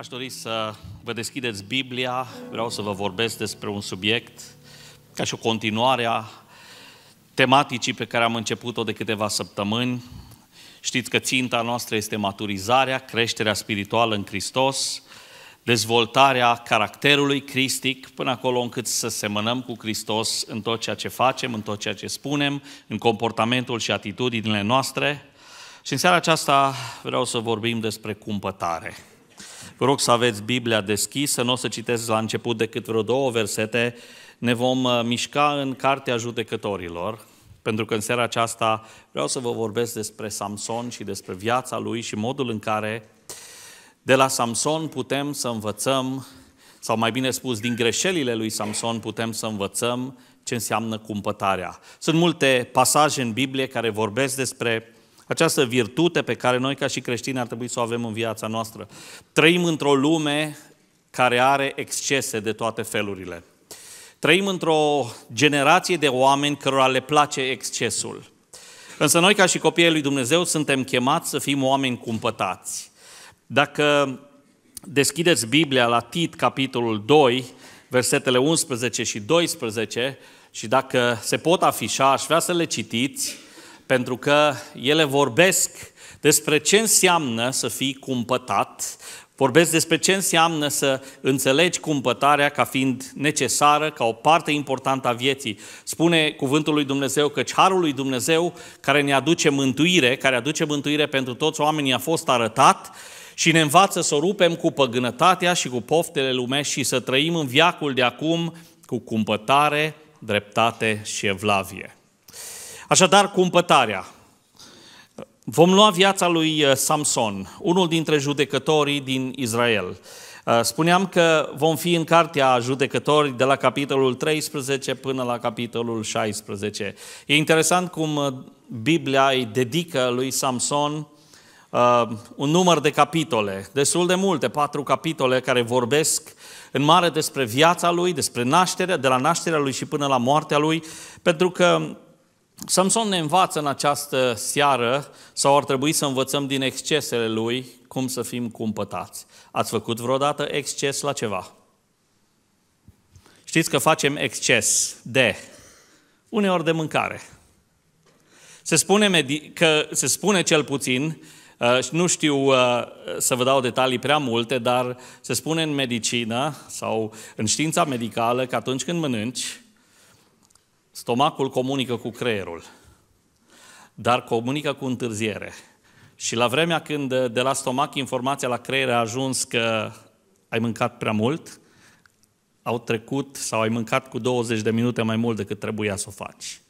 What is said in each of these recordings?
Aș dori să vă deschideți Biblia, vreau să vă vorbesc despre un subiect ca și o continuare a tematicii pe care am început-o de câteva săptămâni. Știți că ținta noastră este maturizarea, creșterea spirituală în Hristos, dezvoltarea caracterului cristic, până acolo încât să semănăm cu Hristos în tot ceea ce facem, în tot ceea ce spunem, în comportamentul și atitudinile noastre. Și în seara aceasta vreau să vorbim despre cumpătare. Vă rog să aveți Biblia deschisă, nu o să citesc la început decât vreo două versete. Ne vom uh, mișca în Cartea Judecătorilor, pentru că în seara aceasta vreau să vă vorbesc despre Samson și despre viața lui și modul în care de la Samson putem să învățăm, sau mai bine spus, din greșelile lui Samson putem să învățăm ce înseamnă cumpătarea. Sunt multe pasaje în Biblie care vorbesc despre această virtute pe care noi ca și creștini ar trebui să o avem în viața noastră. Trăim într-o lume care are excese de toate felurile. Trăim într-o generație de oameni cărora le place excesul. Însă noi, ca și copiii lui Dumnezeu, suntem chemați să fim oameni cumpătați. Dacă deschideți Biblia la Tit, capitolul 2, versetele 11 și 12, și dacă se pot afișa, aș vrea să le citiți, pentru că ele vorbesc despre ce înseamnă să fii cumpătat, vorbesc despre ce înseamnă să înțelegi cumpătarea ca fiind necesară, ca o parte importantă a vieții. Spune cuvântul lui Dumnezeu că harul lui Dumnezeu care ne aduce mântuire, care aduce mântuire pentru toți oamenii a fost arătat și ne învață să o rupem cu păgânătatea și cu poftele lumești și să trăim în viacul de acum cu cumpătare, dreptate și evlavie. Așadar, cumpătarea. Vom lua viața lui uh, Samson, unul dintre judecătorii din Israel. Uh, spuneam că vom fi în cartea judecători de la capitolul 13 până la capitolul 16. E interesant cum uh, Biblia îi dedică lui Samson uh, un număr de capitole, destul de multe, patru capitole care vorbesc în mare despre viața lui, despre nașterea, de la nașterea lui și până la moartea lui, pentru că Samson ne învață în această seară, sau ar trebui să învățăm din excesele lui, cum să fim cumpătați. Ați făcut vreodată exces la ceva? Știți că facem exces de uneori de mâncare. Se spune, că, se spune cel puțin, uh, nu știu uh, să vă dau detalii prea multe, dar se spune în medicină sau în știința medicală că atunci când mănânci, Stomacul comunică cu creierul, dar comunică cu întârziere. Și la vremea când de la stomac informația la creier a ajuns că ai mâncat prea mult, au trecut sau ai mâncat cu 20 de minute mai mult decât trebuia să o faci.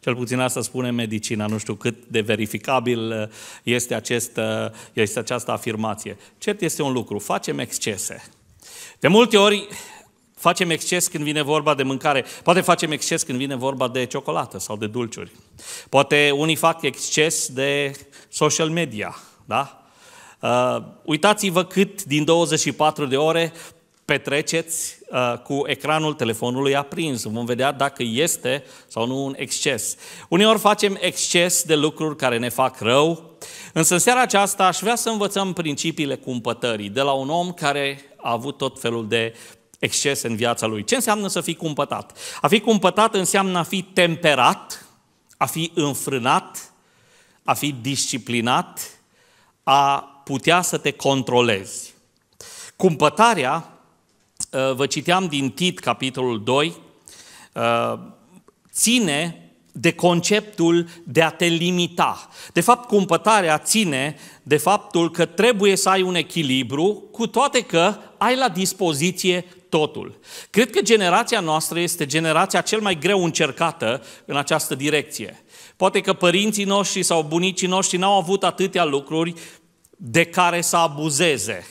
Cel puțin asta spune medicina, nu știu cât de verificabil este, acest, este această afirmație. Cert este un lucru, facem excese. De multe ori Facem exces când vine vorba de mâncare. Poate facem exces când vine vorba de ciocolată sau de dulciuri. Poate unii fac exces de social media, da? Uh, uitați-vă cât din 24 de ore petreceți uh, cu ecranul telefonului aprins. Vom vedea dacă este sau nu un exces. Uneori facem exces de lucruri care ne fac rău, însă în seara aceasta aș vrea să învățăm principiile cumpătării de la un om care a avut tot felul de excese în viața lui. Ce înseamnă să fii cumpătat? A fi cumpătat înseamnă a fi temperat, a fi înfrânat, a fi disciplinat, a putea să te controlezi. Cumpătarea, uh, vă citeam din Tit, capitolul 2, uh, ține de conceptul de a te limita. De fapt, cumpătarea ține de faptul că trebuie să ai un echilibru, cu toate că ai la dispoziție totul. Cred că generația noastră este generația cel mai greu încercată în această direcție. Poate că părinții noștri sau bunicii noștri n-au avut atâtea lucruri de care să abuzeze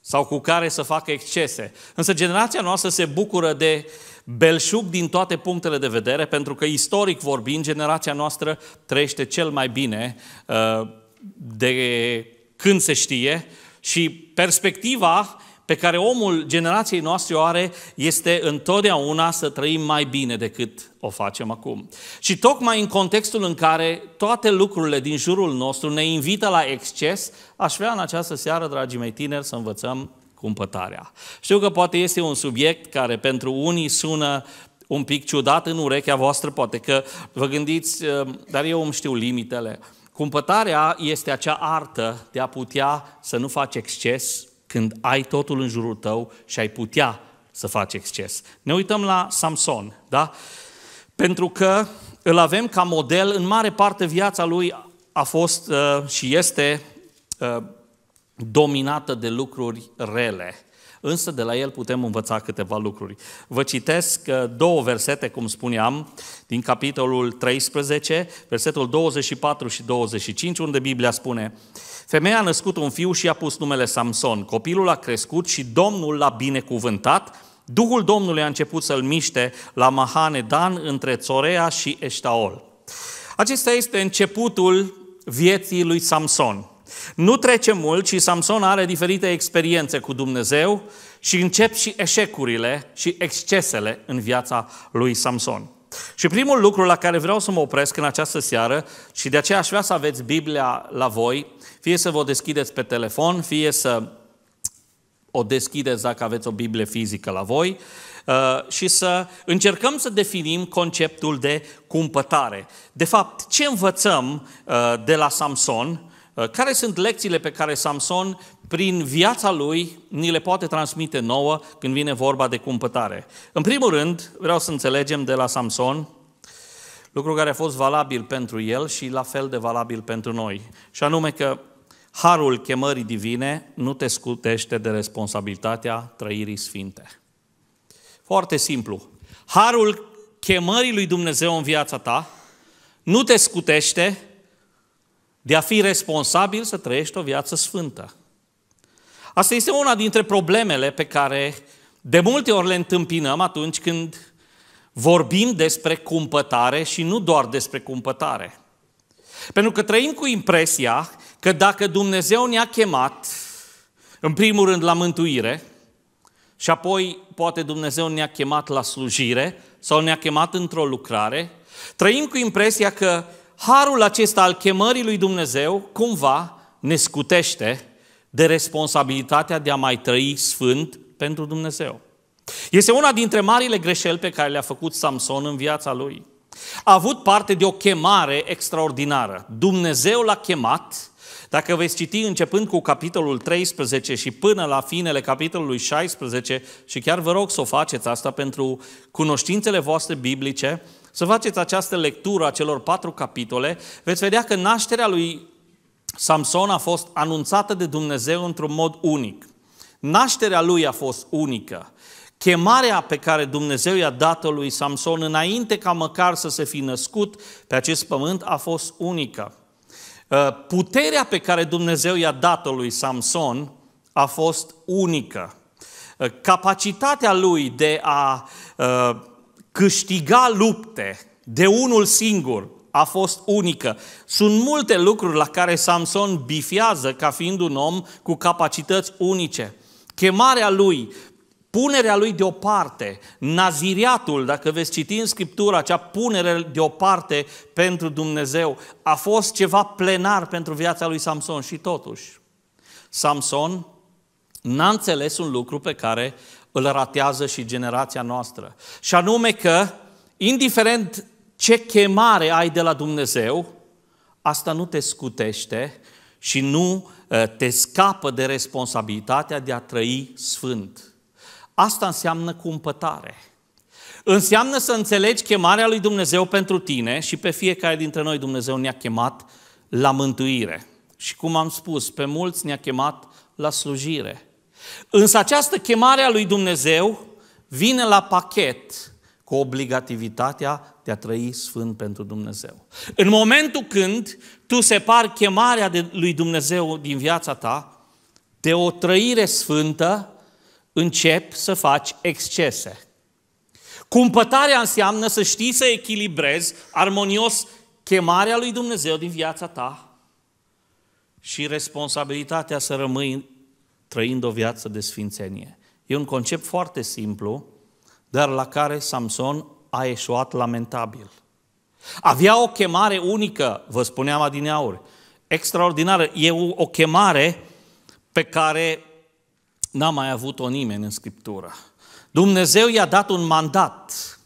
sau cu care să facă excese. Însă generația noastră se bucură de uh, belșug din toate punctele de vedere, pentru că istoric vorbind, generația noastră trăiește cel mai bine uh, de când se știe și perspectiva pe care omul generației noastre o are este întotdeauna să trăim mai bine decât o facem acum. Și tocmai în contextul în care toate lucrurile din jurul nostru ne invită la exces, aș vrea în această seară, dragii mei tineri, să învățăm cumpătarea. Știu că poate este un subiect care pentru unii sună un pic ciudat în urechea voastră, poate că vă gândiți, uh, dar eu îmi știu limitele. Cumpătarea este acea artă de a putea să nu faci exces când ai totul în jurul tău și ai putea să faci exces. Ne uităm la Samson, da? Pentru că îl avem ca model, în mare parte viața lui a fost uh, și este uh, dominată de lucruri rele. Însă de la el putem învăța câteva lucruri. Vă citesc uh, două versete, cum spuneam, din capitolul 13, versetul 24 și 25, unde Biblia spune Femeia a născut un fiu și a pus numele Samson. Copilul a crescut și Domnul l-a binecuvântat. Duhul Domnului a început să-l miște la Dan între Țorea și Eștaol. Acesta este începutul vieții lui Samson. Nu trece mult și Samson are diferite experiențe cu Dumnezeu și încep și eșecurile și excesele în viața lui Samson. Și primul lucru la care vreau să mă opresc în această seară și de aceea aș vrea să aveți Biblia la voi, fie să vă deschideți pe telefon, fie să o deschideți dacă aveți o Biblie fizică la voi, uh, și să încercăm să definim conceptul de cumpătare. De fapt, ce învățăm uh, de la Samson Uh, care sunt lecțiile pe care Samson, prin viața lui, ni le poate transmite nouă când vine vorba de cumpătare? În primul rând, vreau să înțelegem de la Samson lucru care a fost valabil pentru el și la fel de valabil pentru noi. Și anume că harul chemării divine nu te scutește de responsabilitatea trăirii sfinte. Foarte simplu. Harul chemării lui Dumnezeu în viața ta nu te scutește de a fi responsabil să trăiești o viață sfântă. Asta este una dintre problemele pe care de multe ori le întâmpinăm atunci când vorbim despre cumpătare și nu doar despre cumpătare. Pentru că trăim cu impresia că dacă Dumnezeu ne-a chemat, în primul rând la mântuire, și apoi poate Dumnezeu ne-a chemat la slujire sau ne-a chemat într-o lucrare, trăim cu impresia că harul acesta al chemării lui Dumnezeu cumva ne scutește de responsabilitatea de a mai trăi sfânt pentru Dumnezeu. Este una dintre marile greșeli pe care le-a făcut Samson în viața lui. A avut parte de o chemare extraordinară. Dumnezeu l-a chemat, dacă veți citi începând cu capitolul 13 și până la finele capitolului 16, și chiar vă rog să o faceți asta pentru cunoștințele voastre biblice, să faceți această lectură a celor patru capitole, veți vedea că nașterea lui Samson a fost anunțată de Dumnezeu într-un mod unic. Nașterea lui a fost unică. Chemarea pe care Dumnezeu i-a dat-o lui Samson înainte ca măcar să se fi născut pe acest pământ a fost unică. Uh, puterea pe care Dumnezeu i-a dat-o lui Samson a fost unică. Uh, capacitatea lui de a uh, câștiga lupte de unul singur a fost unică. Sunt multe lucruri la care Samson bifiază ca fiind un om cu capacități unice. Chemarea lui, punerea lui deoparte, naziriatul, dacă veți citi în Scriptură, acea punere deoparte pentru Dumnezeu, a fost ceva plenar pentru viața lui Samson și totuși. Samson n-a înțeles un lucru pe care îl ratează și generația noastră. Și anume că, indiferent ce chemare ai de la Dumnezeu, asta nu te scutește și nu ă, te scapă de responsabilitatea de a trăi sfânt. Asta înseamnă cumpătare. Înseamnă să înțelegi chemarea lui Dumnezeu pentru tine și pe fiecare dintre noi Dumnezeu ne-a chemat la mântuire. Și cum am spus, pe mulți ne-a chemat la slujire. Însă această chemare a lui Dumnezeu vine la pachet cu obligativitatea de a trăi sfânt pentru Dumnezeu. În momentul când tu separi chemarea de lui Dumnezeu din viața ta, de o trăire sfântă, încep să faci excese. Cumpătarea înseamnă să știi să echilibrezi armonios chemarea lui Dumnezeu din viața ta și responsabilitatea să rămâi trăind o viață de sfințenie. E un concept foarte simplu, dar la care Samson a eșuat lamentabil. Avea o chemare unică, vă spuneam adineauri, extraordinară. E o chemare pe care n-a mai avut-o nimeni în Scriptură. Dumnezeu i-a dat un mandat.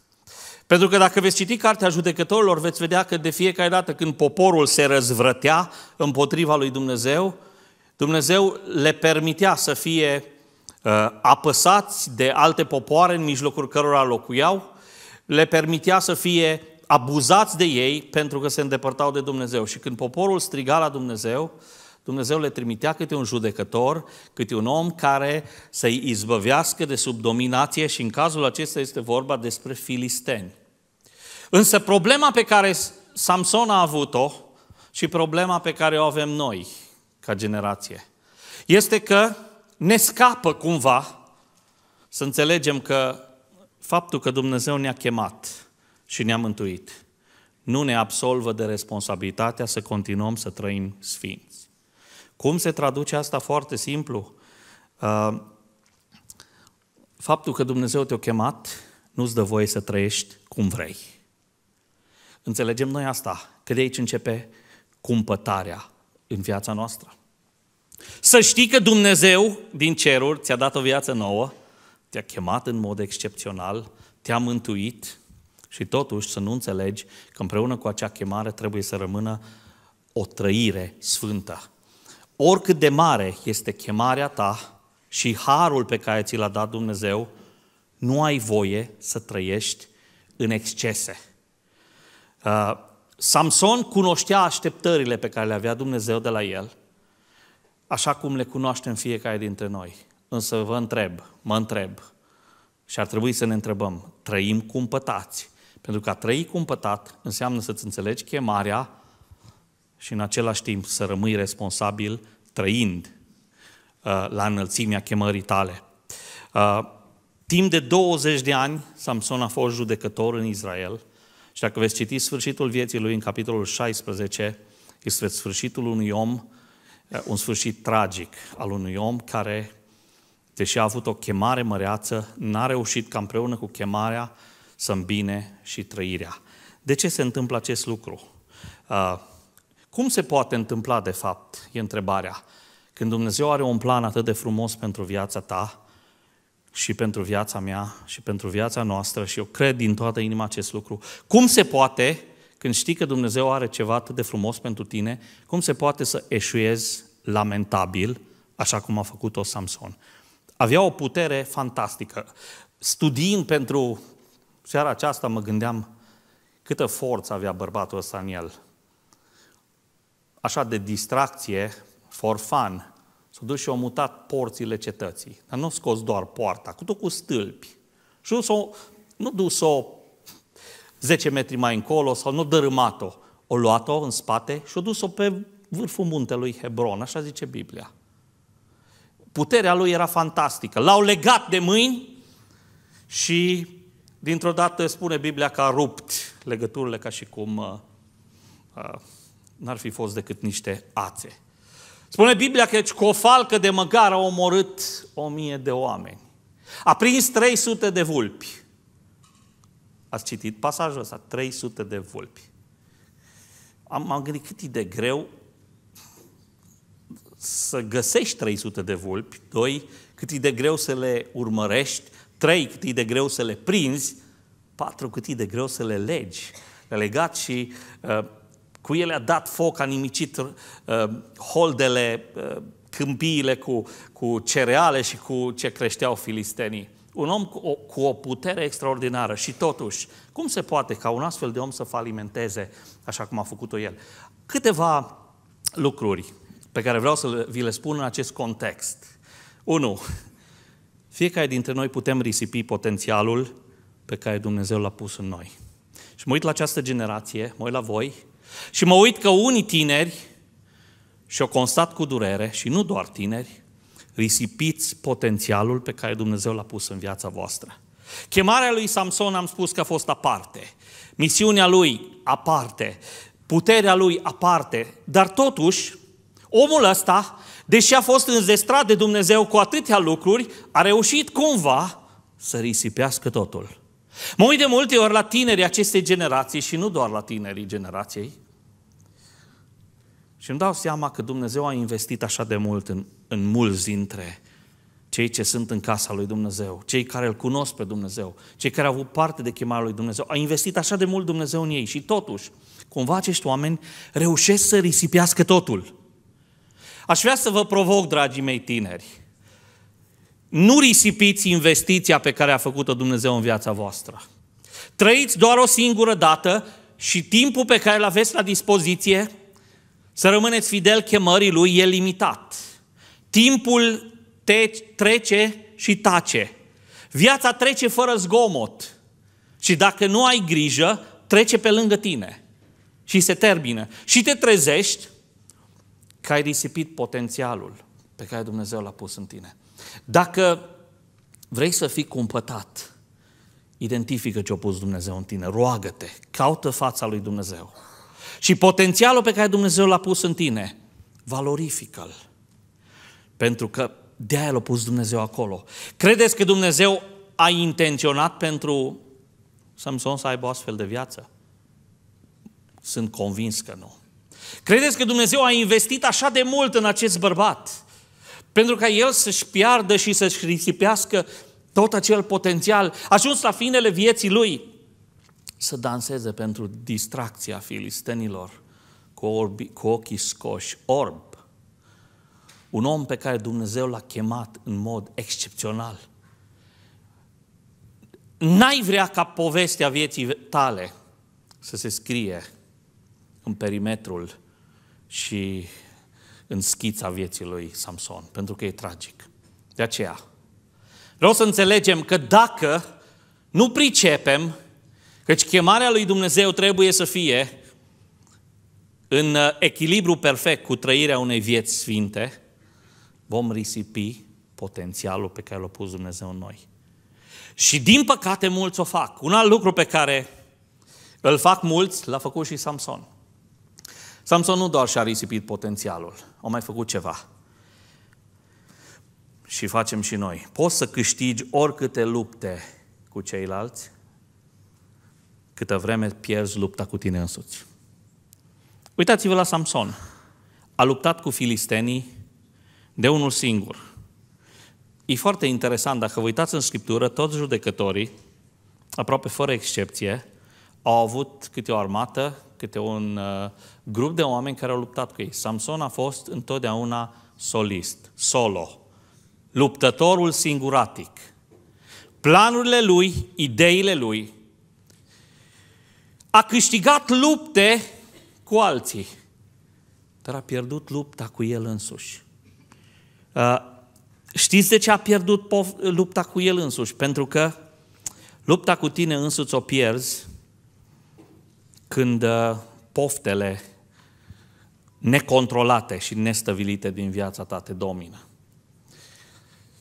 Pentru că dacă veți citi Cartea Judecătorilor, veți vedea că de fiecare dată când poporul se răzvrătea împotriva lui Dumnezeu, Dumnezeu le permitea să fie uh, apăsați de alte popoare în mijlocul cărora locuiau, le permitea să fie abuzați de ei pentru că se îndepărtau de Dumnezeu. Și când poporul striga la Dumnezeu, Dumnezeu le trimitea câte un judecător, câte un om care să-i izbăvească de sub dominație și în cazul acesta este vorba despre filisteni. Însă problema pe care Samson a avut-o și problema pe care o avem noi – ca generație. Este că ne scapă cumva să înțelegem că faptul că Dumnezeu ne-a chemat și ne-a mântuit nu ne absolvă de responsabilitatea să continuăm să trăim sfinți. Cum se traduce asta? Foarte simplu. Uh, faptul că Dumnezeu te-a chemat nu-ți dă voie să trăiești cum vrei. Înțelegem noi asta, că de aici începe cumpătarea în viața noastră. Să știi că Dumnezeu din ceruri ți-a dat o viață nouă, te-a chemat în mod excepțional, te-a mântuit și totuși să nu înțelegi că împreună cu acea chemare trebuie să rămână o trăire sfântă. Oricât de mare este chemarea ta și harul pe care ți l-a dat Dumnezeu, nu ai voie să trăiești în excese. Uh, Samson cunoștea așteptările pe care le avea Dumnezeu de la el – așa cum le cunoaștem fiecare dintre noi. Însă vă întreb, mă întreb și ar trebui să ne întrebăm, trăim cumpătați? Pentru că a trăi cumpătat înseamnă să-ți înțelegi chemarea și în același timp să rămâi responsabil trăind uh, la înălțimea chemării tale. Uh, timp de 20 de ani, Samson a fost judecător în Israel și dacă veți citi sfârșitul vieții lui în capitolul 16, este sfârșitul unui om Eh, un sfârșit tragic al unui om care, deși a avut o chemare măreață, n-a reușit ca împreună cu chemarea să îmbine și trăirea. De ce se întâmplă acest lucru? Eh, cum se poate întâmpla, de fapt, e întrebarea. Când Dumnezeu are un plan atât de frumos pentru viața ta și pentru viața mea și pentru viața noastră și eu cred din toată inima acest lucru, cum se poate când știi că Dumnezeu are ceva atât de frumos pentru tine, cum se poate să eșuezi lamentabil, așa cum a făcut-o Samson? Avea o putere fantastică. Studiind pentru seara aceasta, mă gândeam câtă forță avea bărbatul ăsta în el. Așa de distracție, for fun, S-a dus și a mutat porțile cetății. Dar nu a scos doar poarta, cu tot cu stâlpi. Și nu s-a, nu dus-o 10 metri mai încolo sau nu dărâmat-o, o luat-o în spate și o dus-o pe vârful muntelui Hebron, așa zice Biblia. Puterea lui era fantastică. L-au legat de mâini și dintr-o dată spune Biblia că a rupt legăturile ca și cum uh, uh, n-ar fi fost decât niște ațe. Spune Biblia că deci cu o falcă de măgar a omorât o mie de oameni. A prins 300 de vulpi. Ați citit pasajul ăsta, 300 de vulpi. Am, m-am gândit cât e de greu să găsești 300 de vulpi, doi, cât e de greu să le urmărești, trei, cât e de greu să le prinzi, patru, cât e de greu să le legi. le legat și uh, cu ele a dat foc, a nimicit uh, holdele, uh, câmpiile cu, cu cereale și cu ce creșteau filistenii un om cu o, cu o putere extraordinară și totuși, cum se poate ca un astfel de om să falimenteze așa cum a făcut-o el? Câteva lucruri pe care vreau să vi le spun în acest context. 1. Fiecare dintre noi putem risipi potențialul pe care Dumnezeu l-a pus în noi. Și mă uit la această generație, mă uit la voi, și mă uit că unii tineri, și o constat cu durere, și nu doar tineri, risipiți potențialul pe care Dumnezeu l-a pus în viața voastră. Chemarea lui Samson am spus că a fost aparte, misiunea lui aparte, puterea lui aparte, dar totuși omul ăsta, deși a fost înzestrat de Dumnezeu cu atâtea lucruri, a reușit cumva să risipească totul. Mă uit de multe ori la tinerii acestei generații și nu doar la tinerii generației, și îmi dau seama că Dumnezeu a investit așa de mult în, în mulți dintre cei ce sunt în casa lui Dumnezeu, cei care îl cunosc pe Dumnezeu, cei care au avut parte de chemarea lui Dumnezeu. A investit așa de mult Dumnezeu în ei și totuși, cumva acești oameni reușesc să risipească totul. Aș vrea să vă provoc, dragii mei tineri, nu risipiți investiția pe care a făcut-o Dumnezeu în viața voastră. Trăiți doar o singură dată și timpul pe care îl aveți la dispoziție să rămâneți fidel chemării lui e limitat. Timpul te trece și tace. Viața trece fără zgomot. Și dacă nu ai grijă, trece pe lângă tine. Și se termină. Și te trezești că ai risipit potențialul pe care Dumnezeu l-a pus în tine. Dacă vrei să fii cumpătat, identifică ce a pus Dumnezeu în tine, roagă-te, caută fața lui Dumnezeu. Și potențialul pe care Dumnezeu l-a pus în tine, valorifică-l. Pentru că de-aia l-a pus Dumnezeu acolo. Credeți că Dumnezeu a intenționat pentru Samson să aibă o astfel de viață? Sunt convins că nu. Credeți că Dumnezeu a investit așa de mult în acest bărbat? Pentru ca el să-și piardă și să-și risipească tot acel potențial, ajuns la finele vieții lui, să danseze pentru distracția filistenilor cu, orbi, cu ochii scoși, orb. Un om pe care Dumnezeu l-a chemat în mod excepțional. N-ai vrea ca povestea vieții tale să se scrie în perimetrul și în schița vieții lui Samson, pentru că e tragic. De aceea, vreau să înțelegem că dacă nu pricepem Căci chemarea lui Dumnezeu trebuie să fie în uh, echilibru perfect cu trăirea unei vieți sfinte, vom risipi potențialul pe care l-a pus Dumnezeu în noi. Și din păcate mulți o fac. Un alt lucru pe care îl fac mulți, l-a făcut și Samson. Samson nu doar și-a risipit potențialul, a mai făcut ceva. Și facem și noi. Poți să câștigi oricâte lupte cu ceilalți, câtă vreme pierzi lupta cu tine însuți. Uitați-vă la Samson. A luptat cu filistenii de unul singur. E foarte interesant, dacă vă uitați în Scriptură, toți judecătorii, aproape fără excepție, au avut câte o armată, câte un uh, grup de oameni care au luptat cu ei. Samson a fost întotdeauna solist, solo, luptătorul singuratic. Planurile lui, ideile lui, a câștigat lupte cu alții, dar a pierdut lupta cu el însuși. Uh, știți de ce a pierdut lupta cu el însuși? Pentru că lupta cu tine însuți o pierzi când uh, poftele necontrolate și nestăvilite din viața ta te domină.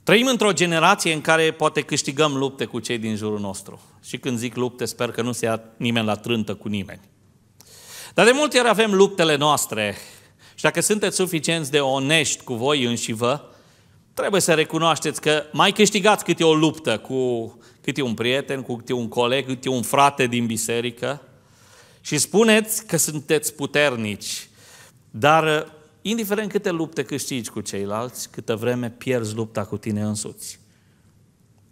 Trăim într-o generație în care poate câștigăm lupte cu cei din jurul nostru. Și când zic lupte, sper că nu se ia nimeni la trântă cu nimeni. Dar de multe ori avem luptele noastre și dacă sunteți suficienți de onești cu voi înși vă, trebuie să recunoașteți că mai câștigați câte o luptă cu câte un prieten, cu câte un coleg, câte un frate din biserică și spuneți că sunteți puternici. Dar Indiferent câte lupte câștigi cu ceilalți, câtă vreme pierzi lupta cu tine însuți.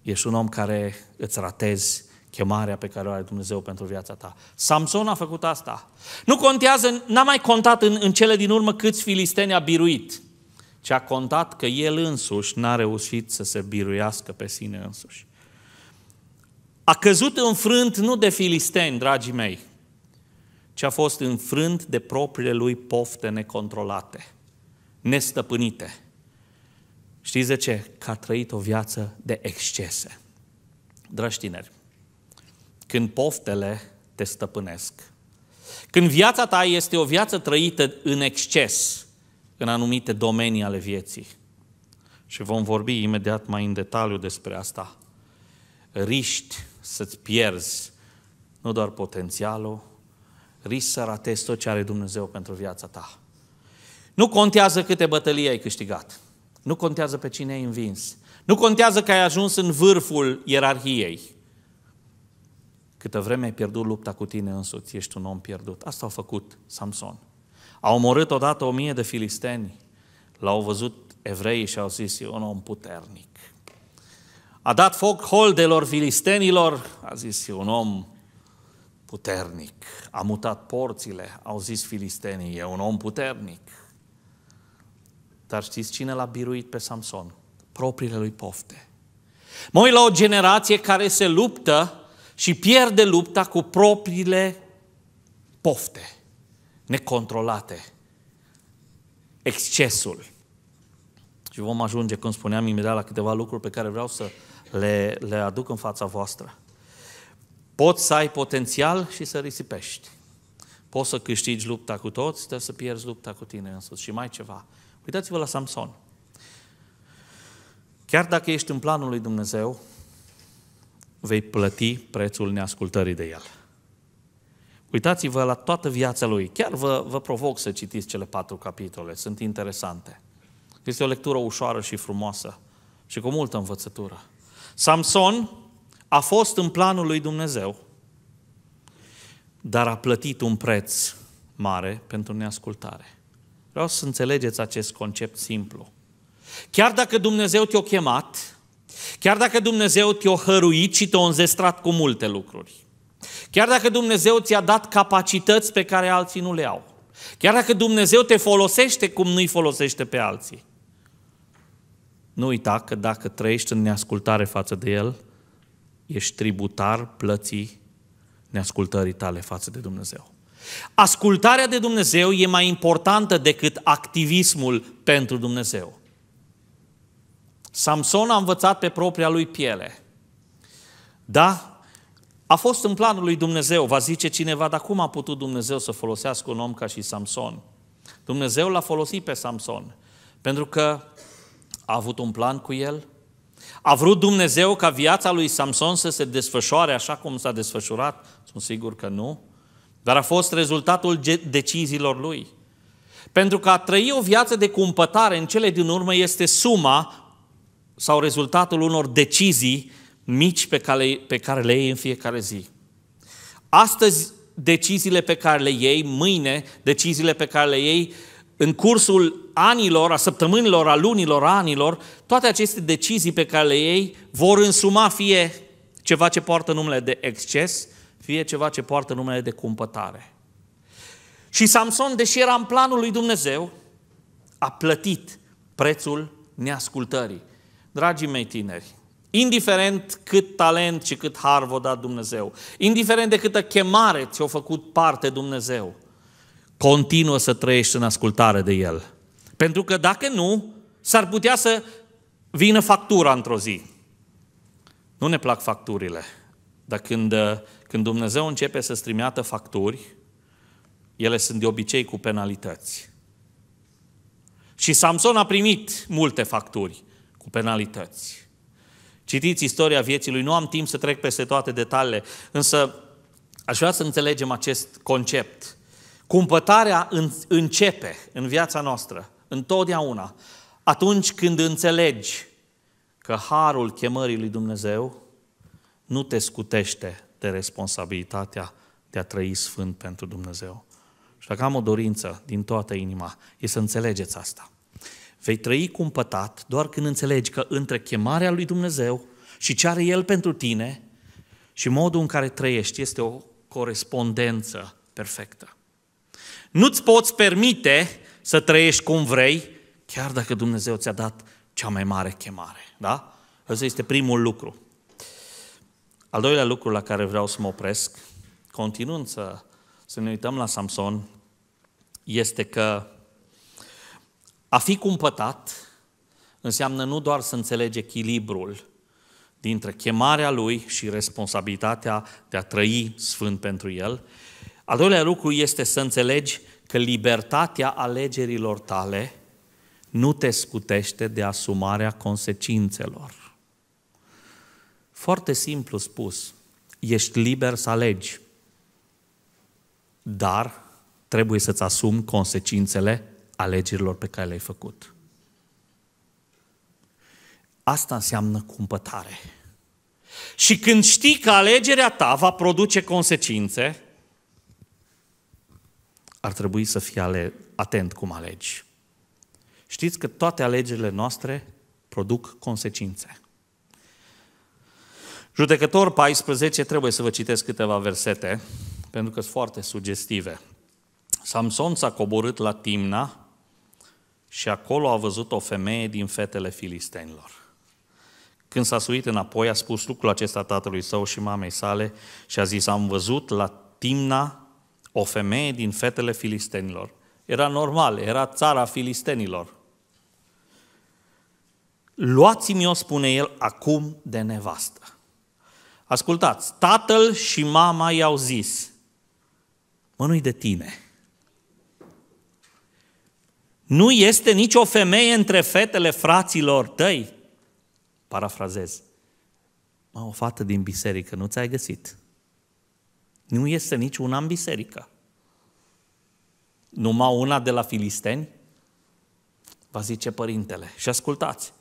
Ești un om care îți ratezi chemarea pe care o are Dumnezeu pentru viața ta. Samson a făcut asta. Nu contează, n-a mai contat în, în cele din urmă câți filisteni a biruit, ci a contat că el însuși n-a reușit să se biruiască pe sine însuși. A căzut înfrânt nu de filisteni, dragii mei, ci a fost înfrânt de propriile lui pofte necontrolate, nestăpânite. Știți de ce? Că a trăit o viață de excese. Dragi tineri, când poftele te stăpânesc, când viața ta este o viață trăită în exces, în anumite domenii ale vieții, și vom vorbi imediat mai în detaliu despre asta, riști să-ți pierzi nu doar potențialul, risc să ratezi tot ce are Dumnezeu pentru viața ta. Nu contează câte bătălii ai câștigat. Nu contează pe cine ai învins. Nu contează că ai ajuns în vârful ierarhiei. Câtă vreme ai pierdut lupta cu tine însuți, ești un om pierdut. Asta au făcut Samson. A omorât odată o mie de filisteni. L-au văzut evreii și au zis, e un om puternic. A dat foc holdelor filistenilor, a zis, e un om puternic, a mutat porțile, au zis filistenii, e un om puternic. Dar știți cine l-a biruit pe Samson? Propriile lui pofte. Mă uit la o generație care se luptă și pierde lupta cu propriile pofte necontrolate, excesul. Și vom ajunge, cum spuneam, imediat la câteva lucruri pe care vreau să le, le aduc în fața voastră. Poți să ai potențial și să risipești. Poți să câștigi lupta cu toți, dar să pierzi lupta cu tine însuți. Și mai ceva. Uitați-vă la Samson. Chiar dacă ești în planul lui Dumnezeu, vei plăti prețul neascultării de el. Uitați-vă la toată viața lui. Chiar vă, vă provoc să citiți cele patru capitole. Sunt interesante. Este o lectură ușoară și frumoasă și cu multă învățătură. Samson a fost în planul lui Dumnezeu, dar a plătit un preț mare pentru neascultare. Vreau să înțelegeți acest concept simplu. Chiar dacă Dumnezeu te-a chemat, chiar dacă Dumnezeu te-a hăruit și te-a înzestrat cu multe lucruri, chiar dacă Dumnezeu ți-a dat capacități pe care alții nu le au, chiar dacă Dumnezeu te folosește cum nu-i folosește pe alții, nu uita că dacă trăiești în neascultare față de El, ești tributar plății neascultării tale față de Dumnezeu. Ascultarea de Dumnezeu e mai importantă decât activismul pentru Dumnezeu. Samson a învățat pe propria lui piele. Da? A fost în planul lui Dumnezeu. Va zice cineva, dar cum a putut Dumnezeu să folosească un om ca și Samson? Dumnezeu l-a folosit pe Samson pentru că a avut un plan cu el, a vrut Dumnezeu ca viața lui Samson să se desfășoare așa cum s-a desfășurat? Sunt sigur că nu. Dar a fost rezultatul deciziilor lui. Pentru că a trăi o viață de cumpătare în cele din urmă este suma sau rezultatul unor decizii mici pe care, pe care le iei în fiecare zi. Astăzi deciziile pe care le iei, mâine deciziile pe care le iei, în cursul anilor, a săptămânilor, a lunilor, a anilor, toate aceste decizii pe care le ei vor însuma fie ceva ce poartă numele de exces, fie ceva ce poartă numele de cumpătare. Și Samson, deși era în planul lui Dumnezeu, a plătit prețul neascultării. Dragii mei tineri, indiferent cât talent și cât har v-a dat Dumnezeu, indiferent de câtă chemare ți-a făcut parte Dumnezeu, continuă să trăiești în ascultare de El. Pentru că dacă nu, s-ar putea să vină factura într-o zi. Nu ne plac facturile, dar când, uh, când Dumnezeu începe să strimeată facturi, ele sunt de obicei cu penalități. Și Samson a primit multe facturi cu penalități. Citiți istoria vieții lui, nu am timp să trec peste toate detaliile, însă aș vrea să înțelegem acest concept. Cumpătarea începe în viața noastră Întotdeauna. Atunci când înțelegi că harul chemării lui Dumnezeu nu te scutește de responsabilitatea de a trăi sfânt pentru Dumnezeu. Și dacă am o dorință din toată inima, e să înțelegeți asta. Vei trăi cu doar când înțelegi că între chemarea lui Dumnezeu și ce are El pentru tine și modul în care trăiești este o corespondență perfectă. Nu-ți poți permite să trăiești cum vrei, chiar dacă Dumnezeu ți-a dat cea mai mare chemare. Da? Asta este primul lucru. Al doilea lucru la care vreau să mă opresc, continuând să, să ne uităm la Samson, este că a fi cumpătat înseamnă nu doar să înțelegi echilibrul dintre chemarea lui și responsabilitatea de a trăi sfânt pentru el. Al doilea lucru este să înțelegi că libertatea alegerilor tale nu te scutește de asumarea consecințelor. Foarte simplu spus, ești liber să alegi, dar trebuie să-ți asumi consecințele alegerilor pe care le-ai făcut. Asta înseamnă cumpătare. Și când știi că alegerea ta va produce consecințe, ar trebui să fii ale, atent cum alegi. Știți că toate alegerile noastre produc consecințe. Judecător 14, trebuie să vă citesc câteva versete, pentru că sunt foarte sugestive. Samson s-a coborât la Timna și acolo a văzut o femeie din fetele filistenilor. Când s-a suit înapoi, a spus lucrul acesta tatălui său și mamei sale și a zis, am văzut la Timna o femeie din fetele filistenilor. Era normal, era țara filistenilor. Luați-mi-o, spune el, acum de nevastă. Ascultați, tatăl și mama i-au zis, mă, nu de tine. Nu este nicio femeie între fetele fraților tăi? Parafrazez. Mă, o fată din biserică, nu ți-ai găsit. Nu este una în biserică. Numai una de la filisteni? Va zice părintele. Și ascultați.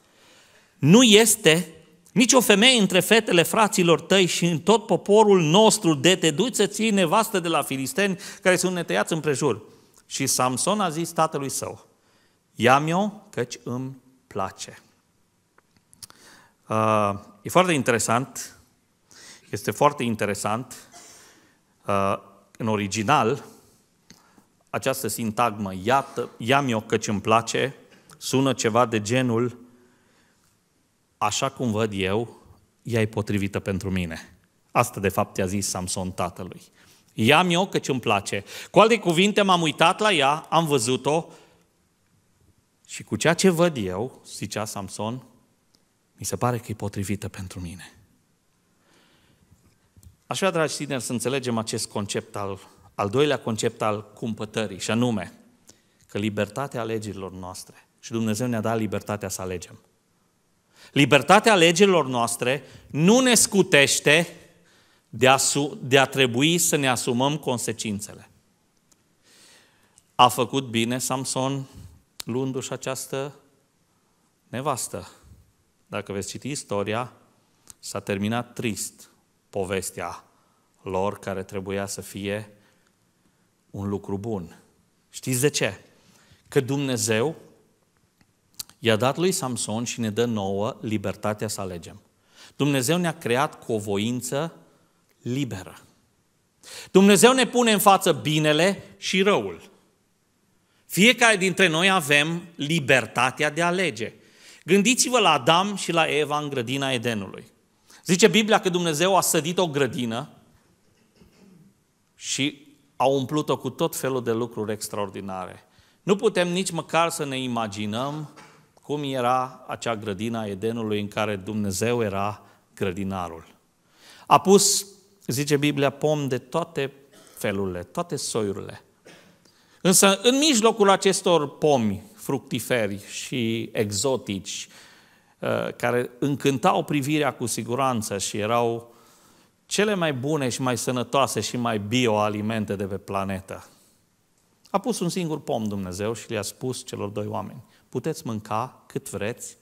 Nu este nicio femeie între fetele fraților tăi și în tot poporul nostru de te duci să ții nevastă de la filisteni care sunt netăiați împrejur. Și Samson a zis tatălui său, ia-mi-o căci îmi place. Uh, e foarte interesant, este foarte interesant Uh, în original, această sintagmă, iată, ia-mi o căci îmi place, sună ceva de genul, așa cum văd eu, ea e potrivită pentru mine. Asta de fapt i-a zis Samson tatălui. Ia-mi o căci îmi place. Cu alte cuvinte, m-am uitat la ea, am văzut-o și cu ceea ce văd eu, zicea Samson, mi se pare că e potrivită pentru mine. Aș vrea, dragi tineri, să înțelegem acest concept al, al doilea concept al cumpătării, și anume că libertatea alegerilor noastre și Dumnezeu ne-a dat libertatea să alegem. Libertatea alegerilor noastre nu ne scutește de a, su- de a trebui să ne asumăm consecințele. A făcut bine Samson luându-și această nevastă. Dacă veți citi istoria, s-a terminat trist povestea lor care trebuia să fie un lucru bun. Știți de ce? Că Dumnezeu i-a dat lui Samson și ne dă nouă libertatea să alegem. Dumnezeu ne-a creat cu o voință liberă. Dumnezeu ne pune în față binele și răul. Fiecare dintre noi avem libertatea de a alege. Gândiți-vă la Adam și la Eva în grădina Edenului. Zice Biblia că Dumnezeu a sădit o grădină și a umplut-o cu tot felul de lucruri extraordinare. Nu putem nici măcar să ne imaginăm cum era acea grădină a Edenului în care Dumnezeu era grădinarul. A pus, zice Biblia, pom de toate felurile, toate soiurile. Însă, în mijlocul acestor pomi fructiferi și exotici, Uh, care încântau privirea cu siguranță și erau cele mai bune și mai sănătoase și mai bioalimente de pe planetă. A pus un singur pom Dumnezeu și le-a spus celor doi oameni, puteți mânca cât vreți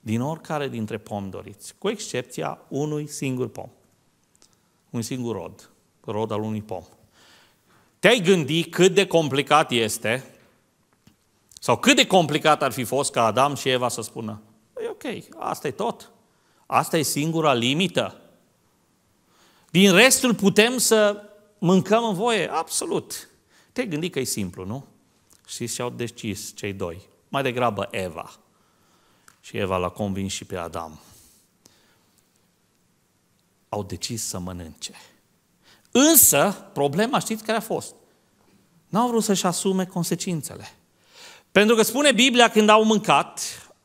din oricare dintre pom doriți, cu excepția unui singur pom, un singur rod, rod al unui pom. Te-ai gândi cât de complicat este sau cât de complicat ar fi fost ca Adam și Eva să spună, ok, asta e tot. Asta e singura limită. Din restul putem să mâncăm în voie? Absolut. Te gândi că e simplu, nu? Și și-au decis cei doi. Mai degrabă Eva. Și Eva l-a convins și pe Adam. Au decis să mănânce. Însă, problema știți care a fost? N-au vrut să-și asume consecințele. Pentru că spune Biblia, când au mâncat,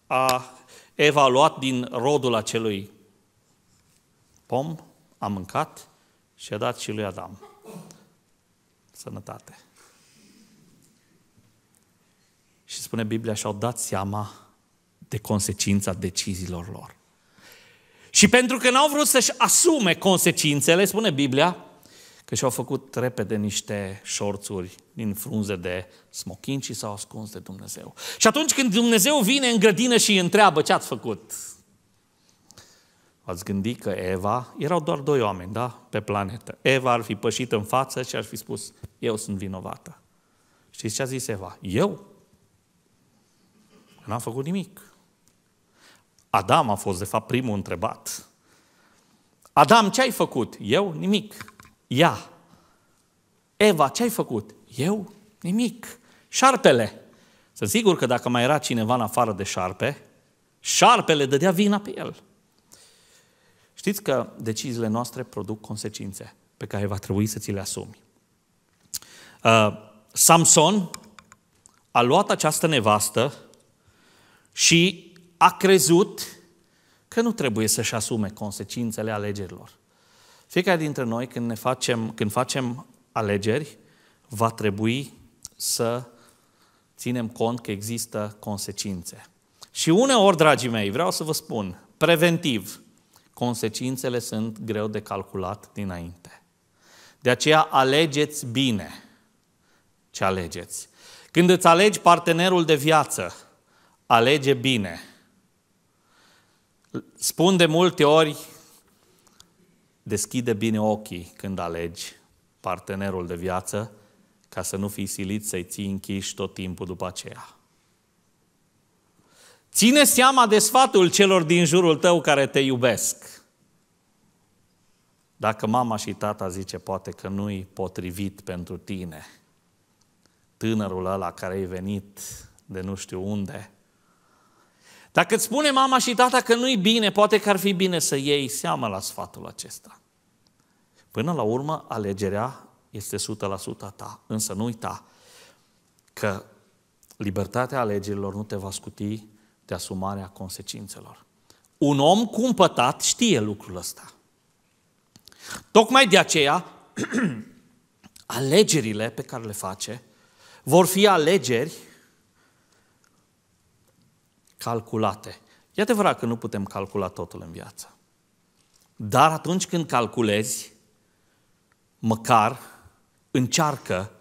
a, Eva a luat din rodul acelui pom, a mâncat și a dat și lui Adam. Sănătate. Și spune Biblia, și-au dat seama de consecința deciziilor lor. Și pentru că n-au vrut să-și asume consecințele, spune Biblia, că și-au făcut repede niște șorțuri din frunze de smochin și s-au ascuns de Dumnezeu. Și atunci când Dumnezeu vine în grădină și îi întreabă ce ați făcut, ați gândit că Eva, erau doar doi oameni, da, pe planetă. Eva ar fi pășit în față și ar fi spus, eu sunt vinovată. Știți ce a zis Eva? Eu? N-am făcut nimic. Adam a fost, de fapt, primul întrebat. Adam, ce ai făcut? Eu? Nimic. Ea. Eva, ce ai făcut? Eu? Nimic. Șarpele. Sunt sigur că dacă mai era cineva în afară de șarpe, șarpele dădea vina pe el. Știți că deciziile noastre produc consecințe pe care va trebui să ți le asumi. Uh, Samson a luat această nevastă și a crezut că nu trebuie să-și asume consecințele alegerilor. Fiecare dintre noi, când, ne facem, când facem alegeri, va trebui să ținem cont că există consecințe. Și uneori, dragii mei, vreau să vă spun, preventiv, consecințele sunt greu de calculat dinainte. De aceea alegeți bine ce alegeți. Când îți alegi partenerul de viață, alege bine. Spun de multe ori, deschide bine ochii când alegi partenerul de viață ca să nu fii silit să-i ții închiși tot timpul după aceea. Ține seama de sfatul celor din jurul tău care te iubesc. Dacă mama și tata zice poate că nu-i potrivit pentru tine, tânărul ăla care ai venit de nu știu unde, dacă îți spune mama și tata că nu-i bine, poate că ar fi bine să iei seama la sfatul acesta. Până la urmă, alegerea este 100% ta. Însă nu uita că libertatea alegerilor nu te va scuti de asumarea consecințelor. Un om cumpătat știe lucrul ăsta. Tocmai de aceea, alegerile pe care le face vor fi alegeri calculate. E adevărat că nu putem calcula totul în viață. Dar atunci când calculezi, măcar încearcă,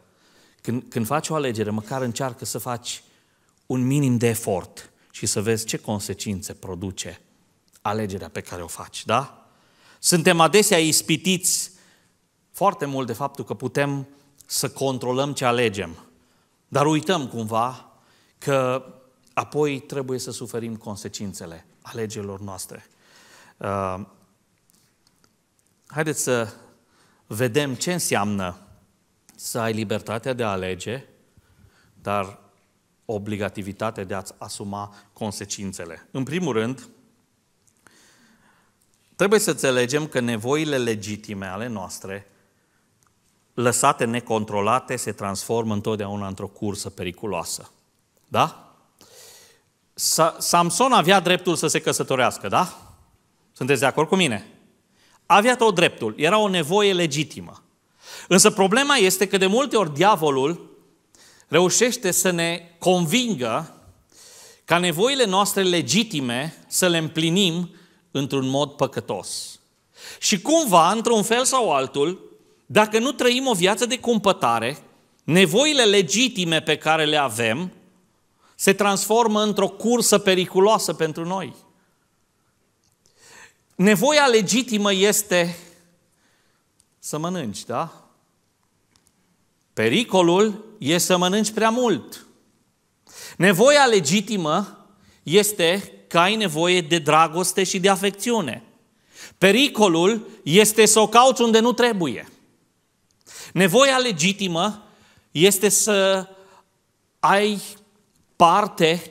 când, când faci o alegere, măcar încearcă să faci un minim de efort și să vezi ce consecințe produce alegerea pe care o faci, da? Suntem adesea ispitiți foarte mult de faptul că putem să controlăm ce alegem, dar uităm cumva că apoi trebuie să suferim consecințele alegerilor noastre. Uh, haideți să vedem ce înseamnă să ai libertatea de a alege, dar obligativitatea de a-ți asuma consecințele. În primul rând, trebuie să înțelegem că nevoile legitime ale noastre, lăsate necontrolate, se transformă întotdeauna într-o cursă periculoasă. Da? Samson avea dreptul să se căsătorească, da? Sunteți de acord cu mine? Avea tot dreptul. Era o nevoie legitimă. Însă problema este că de multe ori diavolul reușește să ne convingă ca nevoile noastre legitime să le împlinim într-un mod păcătos. Și cumva, într-un fel sau altul, dacă nu trăim o viață de cumpătare, nevoile legitime pe care le avem se transformă într-o cursă periculoasă pentru noi. Nevoia legitimă este să mănânci, da? Pericolul e să mănânci prea mult. Nevoia legitimă este că ai nevoie de dragoste și de afecțiune. Pericolul este să o cauți unde nu trebuie. Nevoia legitimă este să ai parte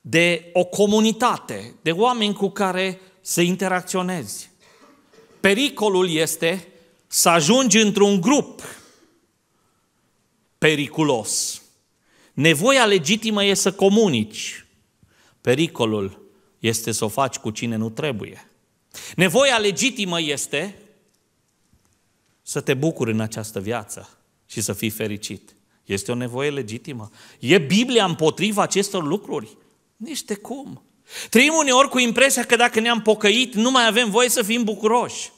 de o comunitate, de oameni cu care să interacționezi. Pericolul este să ajungi într-un grup periculos. Nevoia legitimă e să comunici. Pericolul este să o faci cu cine nu trebuie. Nevoia legitimă este să te bucuri în această viață și să fii fericit. Este o nevoie legitimă. E Biblia împotriva acestor lucruri? Nici de cum. Trăim uneori cu impresia că dacă ne-am pocăit, nu mai avem voie să fim bucuroși.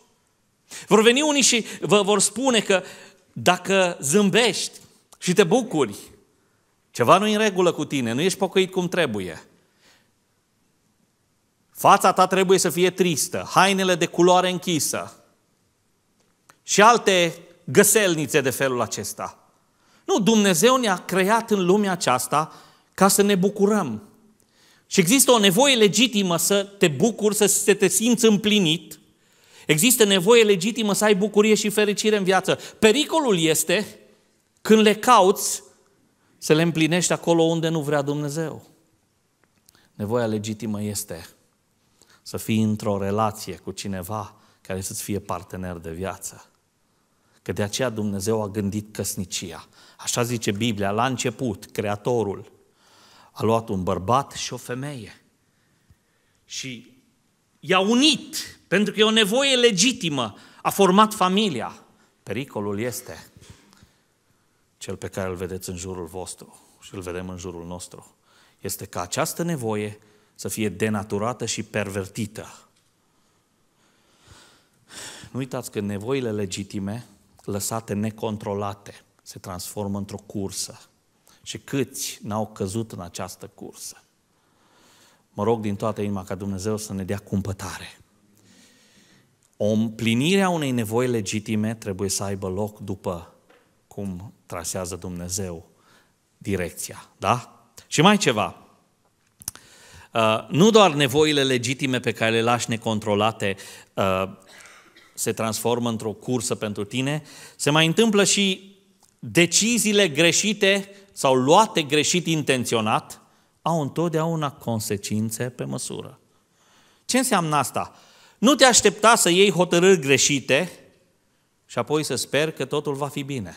Vor veni unii și vă vor spune că dacă zâmbești, și te bucuri. Ceva nu în regulă cu tine, nu ești pocăit cum trebuie. Fața ta trebuie să fie tristă, hainele de culoare închisă și alte găselnițe de felul acesta. Nu, Dumnezeu ne-a creat în lumea aceasta ca să ne bucurăm. Și există o nevoie legitimă să te bucuri, să te simți împlinit. Există nevoie legitimă să ai bucurie și fericire în viață. Pericolul este când le cauți, să le împlinești acolo unde nu vrea Dumnezeu. Nevoia legitimă este să fii într-o relație cu cineva care să-ți fie partener de viață. Că de aceea Dumnezeu a gândit căsnicia. Așa zice Biblia, la început, Creatorul a luat un bărbat și o femeie și i-a unit, pentru că e o nevoie legitimă, a format familia. Pericolul este cel pe care îl vedeți în jurul vostru și îl vedem în jurul nostru, este ca această nevoie să fie denaturată și pervertită. Nu uitați că nevoile legitime, lăsate necontrolate, se transformă într-o cursă. Și câți n-au căzut în această cursă? Mă rog din toată inima ca Dumnezeu să ne dea cumpătare. O împlinire a unei nevoi legitime trebuie să aibă loc după cum trasează Dumnezeu direcția. Da? Și mai ceva. Uh, nu doar nevoile legitime pe care le lași necontrolate uh, se transformă într-o cursă pentru tine, se mai întâmplă și deciziile greșite sau luate greșit intenționat au întotdeauna consecințe pe măsură. Ce înseamnă asta? Nu te aștepta să iei hotărâri greșite și apoi să sper că totul va fi bine.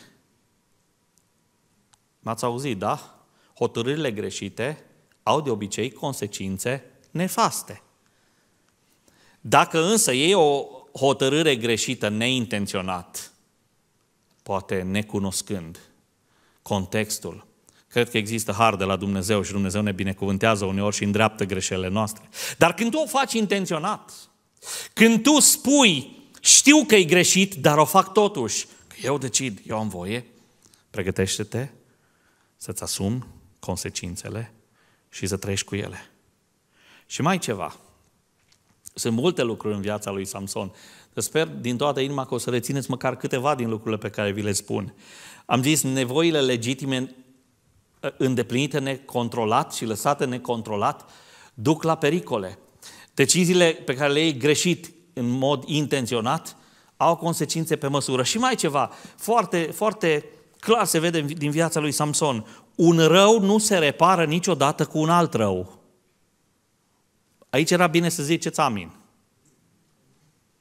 M-ați auzit, da? Hotărârile greșite au de obicei consecințe nefaste. Dacă însă e o hotărâre greșită neintenționat, poate necunoscând contextul, cred că există har de la Dumnezeu și Dumnezeu ne binecuvântează uneori și îndreaptă greșelile noastre. Dar când tu o faci intenționat, când tu spui, știu că e greșit, dar o fac totuși, că eu decid, eu am voie, pregătește-te să-ți asumi consecințele și să trăiești cu ele. Și mai ceva. Sunt multe lucruri în viața lui Samson. Sper din toată inima că o să rețineți măcar câteva din lucrurile pe care vi le spun. Am zis nevoile legitime uh, îndeplinite necontrolat și lăsate necontrolat duc la pericole. Deciziile pe care le iei greșit în mod intenționat au consecințe pe măsură. Și mai ceva, foarte, foarte clar se vede din viața lui Samson. Un rău nu se repară niciodată cu un alt rău. Aici era bine să ziceți amin.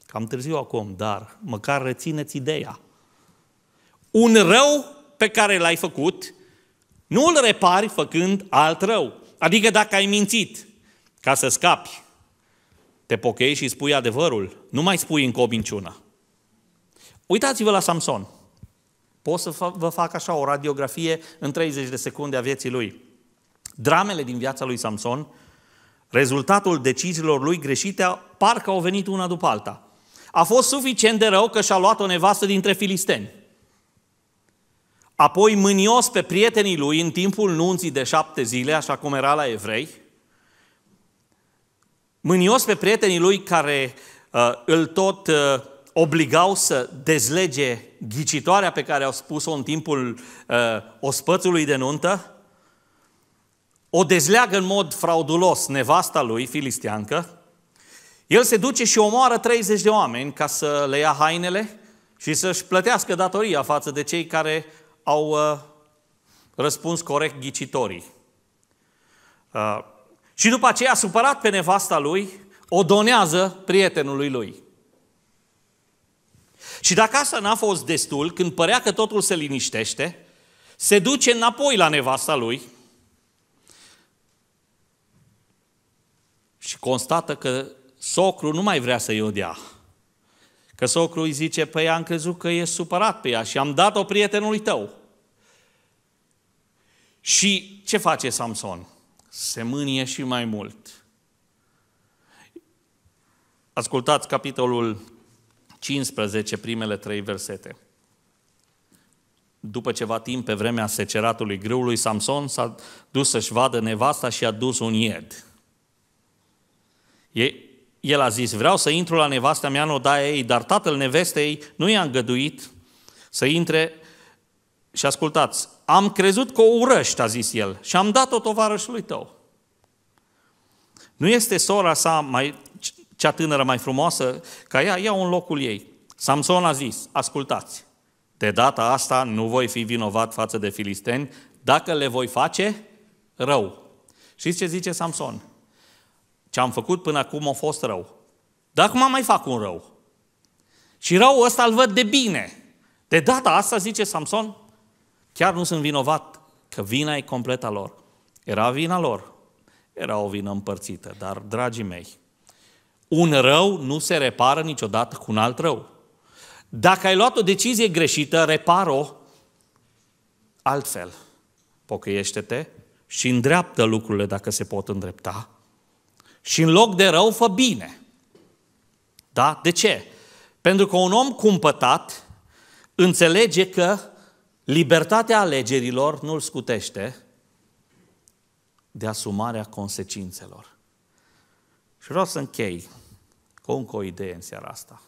Cam târziu acum, dar măcar rețineți ideea. Un rău pe care l-ai făcut, nu îl repari făcând alt rău. Adică dacă ai mințit ca să scapi, te pochei și spui adevărul, nu mai spui încă o minciună. Uitați-vă la Samson. Pot să vă fac așa o radiografie în 30 de secunde a vieții lui. Dramele din viața lui Samson, rezultatul deciziilor lui greșite, parcă au venit una după alta. A fost suficient de rău că și-a luat o nevastă dintre filisteni. Apoi mânios pe prietenii lui în timpul nunții de șapte zile, așa cum era la evrei, mânios pe prietenii lui care uh, îl tot uh, obligau să dezlege ghicitoarea pe care au spus-o în timpul uh, ospățului de nuntă, o dezleagă în mod fraudulos nevasta lui, filistiancă, el se duce și omoară 30 de oameni ca să le ia hainele și să-și plătească datoria față de cei care au uh, răspuns corect ghicitorii. Uh, și după aceea, supărat pe nevasta lui, o donează prietenului lui. Și dacă asta n-a fost destul, când părea că totul se liniștește, se duce înapoi la nevasta lui și constată că socrul nu mai vrea să-i odea. Că socrul îi zice, păi am crezut că e supărat pe ea și am dat-o prietenului tău. Și ce face Samson? Se mânie și mai mult. Ascultați capitolul 15, primele trei versete. După ceva timp, pe vremea seceratului grâului, Samson s-a dus să-și vadă nevasta și a dus un ied. El a zis, vreau să intru la nevasta mea în odaia ei, dar tatăl nevestei nu i-a îngăduit să intre și ascultați, am crezut că o urăști, a zis el, și am dat-o tovarășului tău. Nu este sora sa mai cea tânără mai frumoasă ca ea, ia un locul ei. Samson a zis, ascultați, de data asta nu voi fi vinovat față de filisteni dacă le voi face rău. Și ce zice Samson? Ce am făcut până acum a fost rău. Dar acum mai fac un rău. Și rău ăsta îl văd de bine. De data asta, zice Samson, chiar nu sunt vinovat, că vina e completa a lor. Era vina lor. Era o vină împărțită, dar, dragii mei, un rău nu se repară niciodată cu un alt rău. Dacă ai luat o decizie greșită, repar-o altfel. Pocăiește-te și îndreaptă lucrurile dacă se pot îndrepta. Și în loc de rău, fă bine. Da? De ce? Pentru că un om cumpătat înțelege că libertatea alegerilor nu îl scutește de asumarea consecințelor. Și vreau să închei cu încă o idee în seara asta,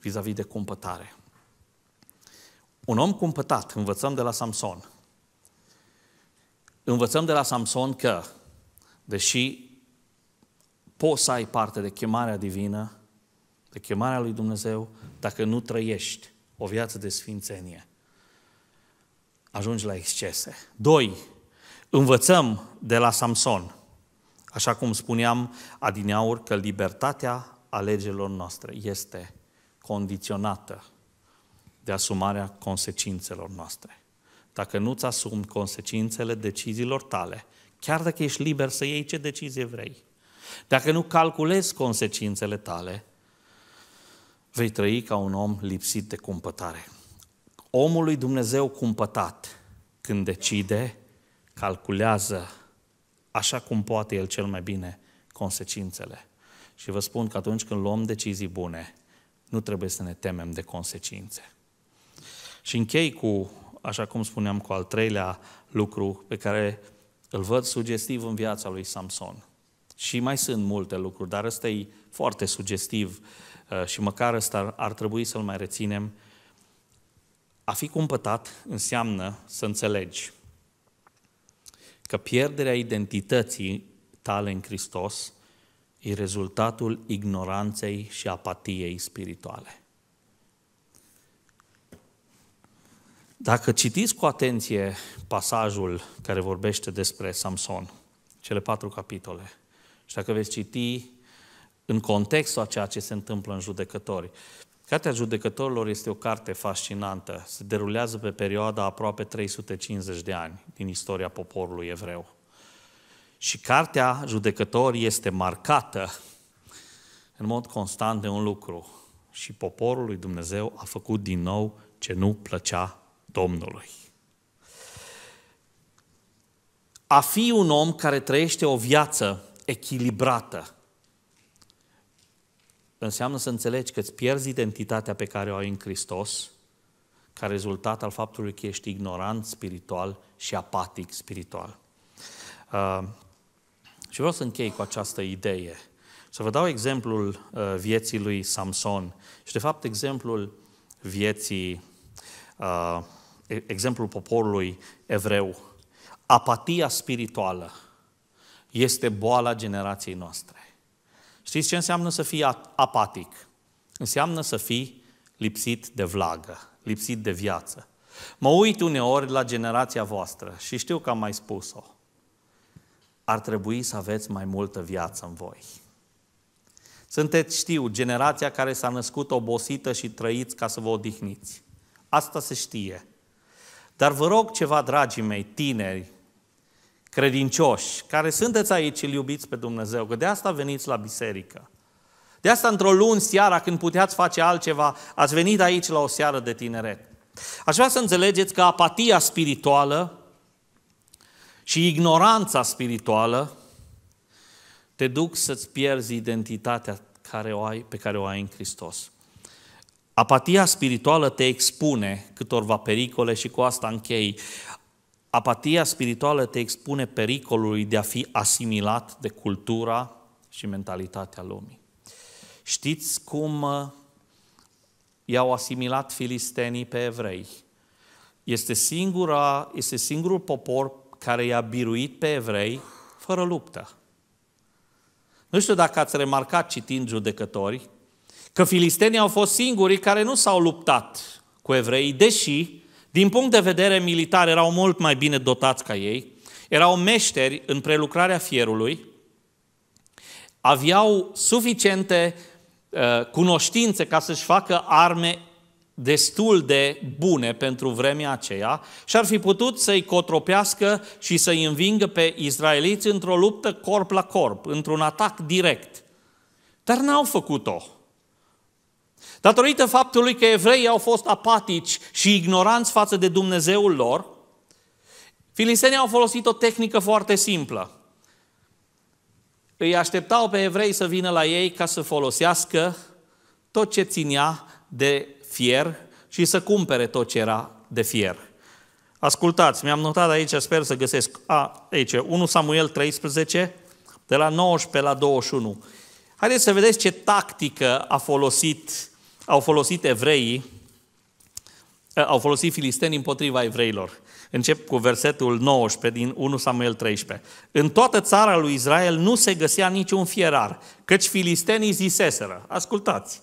vis-a-vis de cumpătare. Un om cumpătat, învățăm de la Samson. Învățăm de la Samson că, deși poți să ai parte de chemarea divină, de chemarea lui Dumnezeu, dacă nu trăiești o viață de sfințenie, ajungi la excese. Doi, învățăm de la Samson, așa cum spuneam adineaur, că libertatea alegerilor noastre este condiționată de asumarea consecințelor noastre. Dacă nu-ți asumi consecințele deciziilor tale, chiar dacă ești liber să iei ce decizie vrei, dacă nu calculezi consecințele tale, vei trăi ca un om lipsit de cumpătare. Omul lui Dumnezeu cumpătat, când decide, calculează așa cum poate el cel mai bine consecințele. Și vă spun că atunci când luăm decizii bune, nu trebuie să ne temem de consecințe. Și închei cu, așa cum spuneam, cu al treilea lucru pe care îl văd sugestiv în viața lui Samson. Și mai sunt multe lucruri, dar ăsta e foarte sugestiv uh, și măcar ăsta ar trebui să-l mai reținem. A fi cumpătat înseamnă să înțelegi că pierderea identității tale în Hristos e rezultatul ignoranței și apatiei spirituale. Dacă citiți cu atenție pasajul care vorbește despre Samson, cele patru capitole, și dacă veți citi în contextul a ceea ce se întâmplă în judecători, Cartea Judecătorilor este o carte fascinantă. Se derulează pe perioada aproape 350 de ani din istoria poporului evreu. Și cartea judecători este marcată în mod constant de un lucru. Și poporul lui Dumnezeu a făcut din nou ce nu plăcea Domnului. A fi un om care trăiește o viață echilibrată înseamnă să înțelegi că îți pierzi identitatea pe care o ai în Hristos, ca rezultat al faptului că ești ignorant spiritual și apatic spiritual. Uh, și vreau să închei cu această idee. Să vă dau exemplul uh, vieții lui Samson și, de fapt, exemplul vieții, uh, exemplul poporului evreu. Apatia spirituală este boala generației noastre. Știți ce înseamnă să fii apatic? Înseamnă să fii lipsit de vlagă, lipsit de viață. Mă uit uneori la generația voastră și știu că am mai spus-o ar trebui să aveți mai multă viață în voi. Sunteți, știu, generația care s-a născut obosită și trăiți ca să vă odihniți. Asta se știe. Dar vă rog ceva, dragii mei, tineri, credincioși, care sunteți aici și iubiți pe Dumnezeu, că de asta veniți la biserică. De asta într-o luni seara, când puteați face altceva, ați venit aici la o seară de tineret. Aș vrea să înțelegeți că apatia spirituală și ignoranța spirituală te duc să-ți pierzi identitatea care o ai, pe care o ai în Hristos. Apatia spirituală te expune câtorva pericole și cu asta închei. Apatia spirituală te expune pericolului de a fi asimilat de cultura și mentalitatea lumii. Știți cum uh, i-au asimilat filistenii pe evrei? Este, singura, este singurul popor care i-a biruit pe evrei fără luptă. Nu știu dacă ați remarcat citind judecători că filistenii au fost singurii care nu s-au luptat cu evrei, deși, din punct de vedere militar, erau mult mai bine dotați ca ei, erau meșteri în prelucrarea fierului, aveau suficiente uh, cunoștințe ca să-și facă arme destul de bune pentru vremea aceea și ar fi putut să-i cotropească și să-i învingă pe israeliți într-o luptă corp la corp, într-un atac direct. Dar n-au făcut-o. Datorită faptului că evreii au fost apatici și ignoranți față de Dumnezeul lor, filistenii au folosit o tehnică foarte simplă. Îi așteptau pe evrei să vină la ei ca să folosească tot ce ținea de fier și să cumpere tot ce era de fier. Ascultați, mi-am notat aici, sper să găsesc, a, aici, 1 Samuel 13, de la 19 la 21. Haideți să vedeți ce tactică a folosit, au folosit evreii, eh, au folosit filistenii împotriva evreilor. Încep cu versetul 19 din 1 Samuel 13. În toată țara lui Israel nu se găsea niciun fierar, căci filistenii ziseseră, ascultați,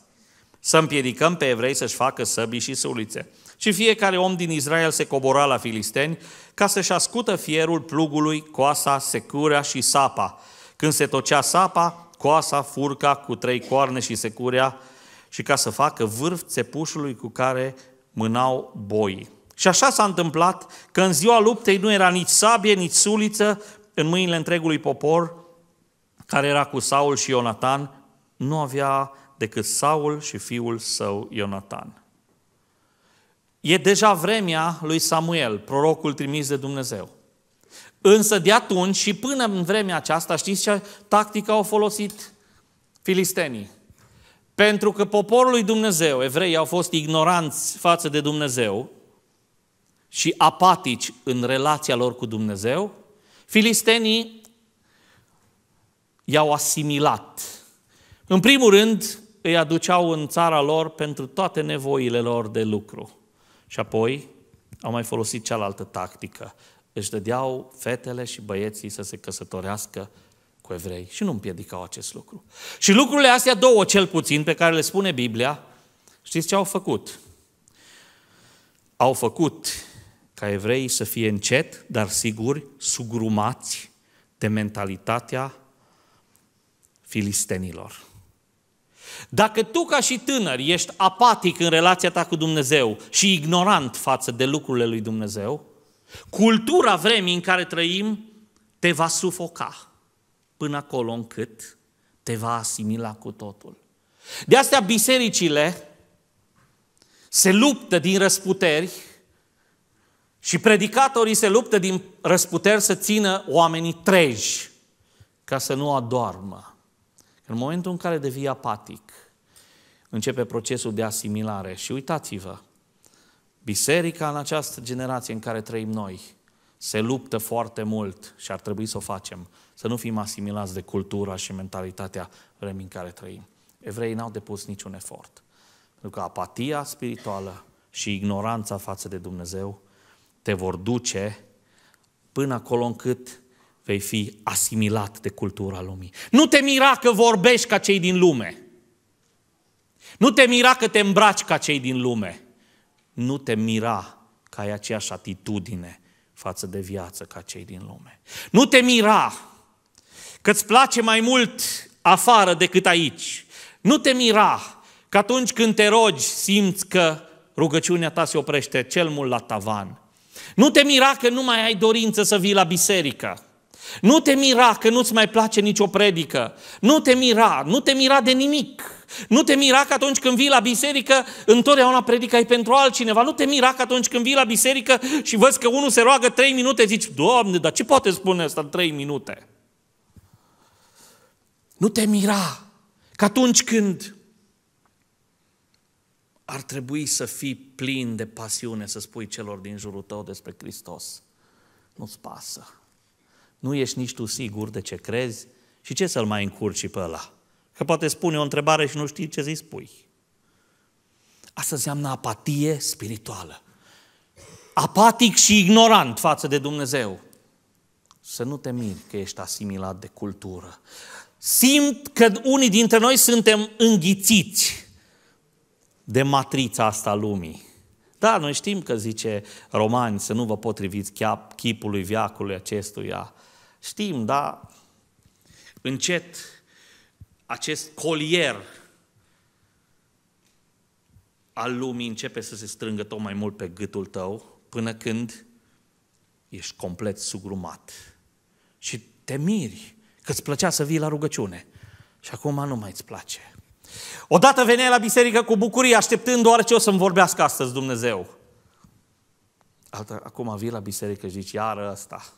să împiedicăm pe evrei să-și facă săbii și sulițe. Și fiecare om din Israel se cobora la filisteni ca să-și ascută fierul plugului, coasa, securea și sapa. Când se tocea sapa, coasa, furca cu trei coarne și securea și ca să facă vârf țepușului cu care mânau boii. Și așa s-a întâmplat că în ziua luptei nu era nici sabie, nici suliță în mâinile întregului popor, care era cu Saul și Ionatan, nu avea decât Saul și fiul său Ionatan. E deja vremea lui Samuel, prorocul trimis de Dumnezeu. Însă de atunci și până în vremea aceasta, știți ce tactică au folosit filistenii? Pentru că poporul lui Dumnezeu, evreii au fost ignoranți față de Dumnezeu și apatici în relația lor cu Dumnezeu, filistenii i-au asimilat. În primul rând, îi aduceau în țara lor pentru toate nevoile lor de lucru. Și apoi au mai folosit cealaltă tactică. Își dădeau fetele și băieții să se căsătorească cu evrei și nu împiedicau acest lucru. Și lucrurile astea două, cel puțin, pe care le spune Biblia, știți ce au făcut? Au făcut ca evreii să fie încet, dar siguri, sugrumați de mentalitatea filistenilor. Dacă tu ca și tânăr ești apatic în relația ta cu Dumnezeu și ignorant față de lucrurile lui Dumnezeu, cultura vremii în care trăim te va sufoca până acolo încât te va asimila cu totul. De astea bisericile se luptă din răsputeri și predicatorii se luptă din răsputeri să țină oamenii treji ca să nu adormă. În momentul în care devii apatic, începe procesul de asimilare. Și uitați-vă, biserica în această generație în care trăim noi se luptă foarte mult și ar trebui să o facem, să nu fim asimilați de cultura și mentalitatea vremii în care trăim. Evreii n-au depus niciun efort. Pentru că apatia spirituală și ignoranța față de Dumnezeu te vor duce până acolo încât vei fi asimilat de cultura lumii. Nu te mira că vorbești ca cei din lume. Nu te mira că te îmbraci ca cei din lume. Nu te mira că ai aceeași atitudine față de viață ca cei din lume. Nu te mira că îți place mai mult afară decât aici. Nu te mira că atunci când te rogi simți că rugăciunea ta se oprește cel mult la tavan. Nu te mira că nu mai ai dorință să vii la biserică. Nu te mira că nu-ți mai place nicio predică. Nu te mira, nu te mira de nimic. Nu te mira că atunci când vii la biserică, întotdeauna predica e pentru altcineva. Nu te mira că atunci când vii la biserică și văzi că unul se roagă trei minute, zici, Doamne, dar ce poate spune asta în trei minute? Nu te mira că atunci când ar trebui să fii plin de pasiune să spui celor din jurul tău despre Hristos. Nu-ți pasă nu ești nici tu sigur de ce crezi și ce să-l mai încurci pe ăla? Că poate spune o întrebare și nu știi ce să-i spui. Asta înseamnă apatie spirituală. Apatic și ignorant față de Dumnezeu. Să nu te miri că ești asimilat de cultură. Simt că unii dintre noi suntem înghițiți de matrița asta a lumii. Da, noi știm că zice Romani să nu vă potriviți chipului viacului acestuia, Știm, da? Încet acest colier al lumii începe să se strângă tot mai mult pe gâtul tău până când ești complet sugrumat. Și te miri că îți plăcea să vii la rugăciune și acum nu mai îți place. Odată veneai la biserică cu bucurie, așteptând doar ce o să-mi vorbească astăzi Dumnezeu. Altă, acum vii la biserică și zici, iară asta,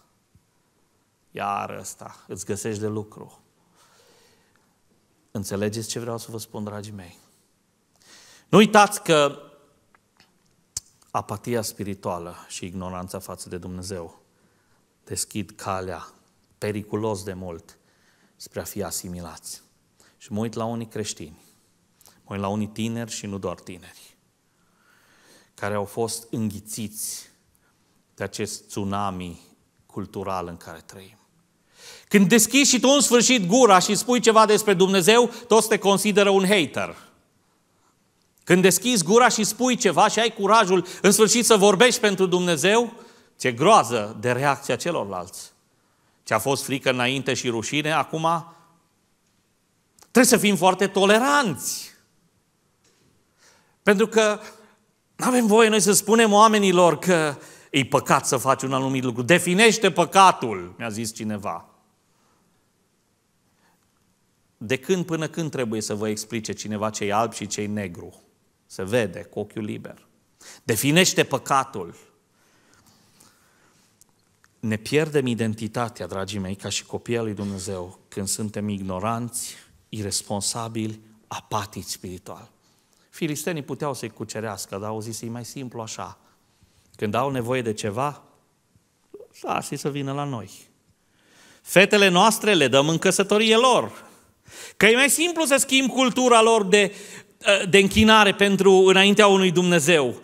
iar ăsta, îți găsești de lucru. Înțelegeți ce vreau să vă spun, dragii mei? Nu uitați că apatia spirituală și ignoranța față de Dumnezeu deschid calea periculos de mult spre a fi asimilați. Și mă uit la unii creștini, mă uit la unii tineri și nu doar tineri, care au fost înghițiți de acest tsunami cultural în care trăim. Când deschizi și tu în sfârșit gura și spui ceva despre Dumnezeu, toți te consideră un hater. Când deschizi gura și spui ceva și ai curajul în sfârșit să vorbești pentru Dumnezeu, ți-e groază de reacția celorlalți. Ce a fost frică înainte și rușine, acum trebuie să fim foarte toleranți. Pentru că nu avem voie noi să spunem oamenilor că e păcat să faci un anumit lucru. Definește păcatul, mi-a zis cineva. De când până când trebuie să vă explice cineva ce e alb și ce e negru? Se vede cu ochiul liber. Definește păcatul. Ne pierdem identitatea, dragii mei, ca și copiii lui Dumnezeu, când suntem ignoranți, irresponsabili, apatici spiritual. Filistenii puteau să-i cucerească, dar au zis, e mai simplu așa. Când au nevoie de ceva, lasă să vină la noi. Fetele noastre le dăm în căsătorie lor. Că e mai simplu să schimbi cultura lor de, ă, de închinare pentru înaintea unui Dumnezeu.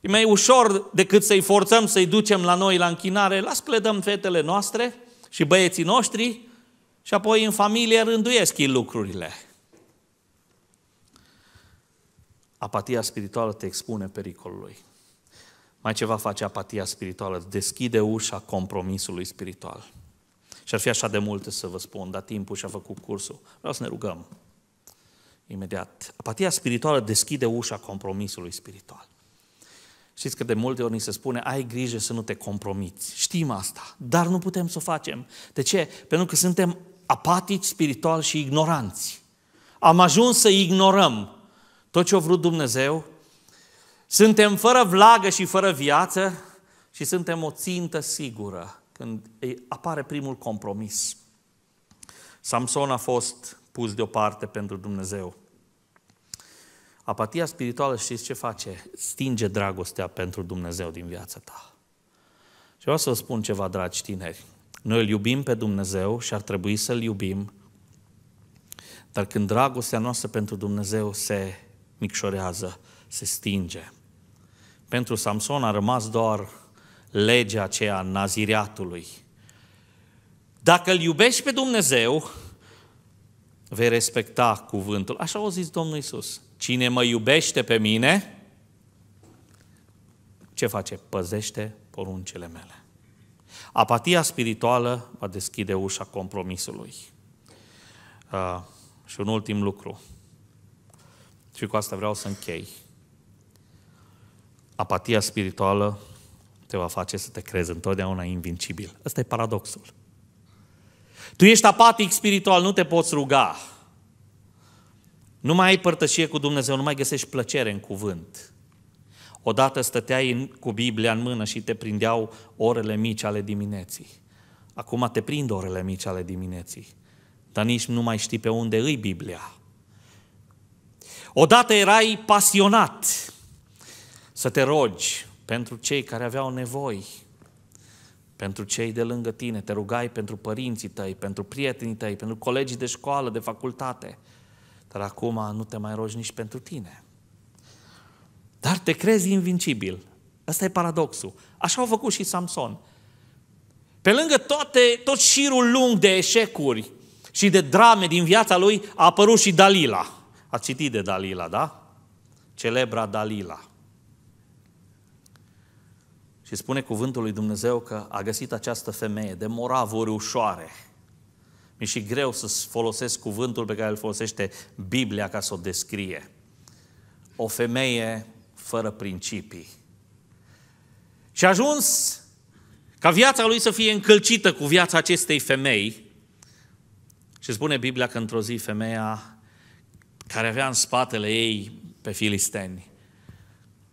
E mai ușor decât să-i forțăm să-i ducem la noi la închinare. Las că le dăm fetele noastre și băieții noștri și apoi în familie rânduiesc ei lucrurile. Apatia spirituală te expune pericolului. Mai ceva face apatia spirituală, deschide ușa compromisului spiritual. Și ar fi așa de multe să vă spun, dar timpul și-a făcut cursul. Vreau să ne rugăm imediat. Apatia spirituală deschide ușa compromisului spiritual. Știți că de multe ori ni se spune, ai grijă să nu te compromiți. Știm asta, dar nu putem să o facem. De ce? Pentru că suntem apatici spiritual și ignoranți. Am ajuns să ignorăm tot ce a vrut Dumnezeu. Suntem fără vlagă și fără viață și suntem o țintă sigură când apare primul compromis. Samson a fost pus deoparte pentru Dumnezeu. Apatia spirituală știți ce face? Stinge dragostea pentru Dumnezeu din viața ta. Și vreau să vă spun ceva, dragi tineri. Noi îl iubim pe Dumnezeu și ar trebui să-L iubim, dar când dragostea noastră pentru Dumnezeu se micșorează, se stinge. Pentru Samson a rămas doar legea aceea a Dacă îl iubești pe Dumnezeu, vei respecta cuvântul. Așa a zis Domnul Isus. Cine mă iubește pe mine, ce face? Păzește poruncele mele. Apatia spirituală va deschide ușa compromisului. Uh, și un ultim lucru. Și cu asta vreau să închei. Apatia spirituală te va face să te crezi întotdeauna invincibil. Ăsta e paradoxul. Tu ești apatic spiritual, nu te poți ruga. Nu mai ai părtășie cu Dumnezeu, nu mai găsești plăcere în cuvânt. Odată stăteai cu Biblia în mână și te prindeau orele mici ale dimineții. Acum te prind orele mici ale dimineții, dar nici nu mai știi pe unde îi Biblia. Odată erai pasionat să te rogi, pentru cei care aveau nevoi, pentru cei de lângă tine, te rugai pentru părinții tăi, pentru prietenii tăi, pentru colegii de școală, de facultate. Dar acum nu te mai rogi nici pentru tine. Dar te crezi invincibil. Asta e paradoxul. Așa au făcut și Samson. Pe lângă toate, tot șirul lung de eșecuri și de drame din viața lui, a apărut și Dalila. A citit de Dalila, da? Celebra Dalila. Și spune cuvântul lui Dumnezeu că a găsit această femeie de moravuri ușoare. Mi-e și greu să folosesc cuvântul pe care îl folosește Biblia ca să o descrie. O femeie fără principii. Și a ajuns ca viața lui să fie încălcită cu viața acestei femei. Și spune Biblia că într-o zi femeia care avea în spatele ei pe filisteni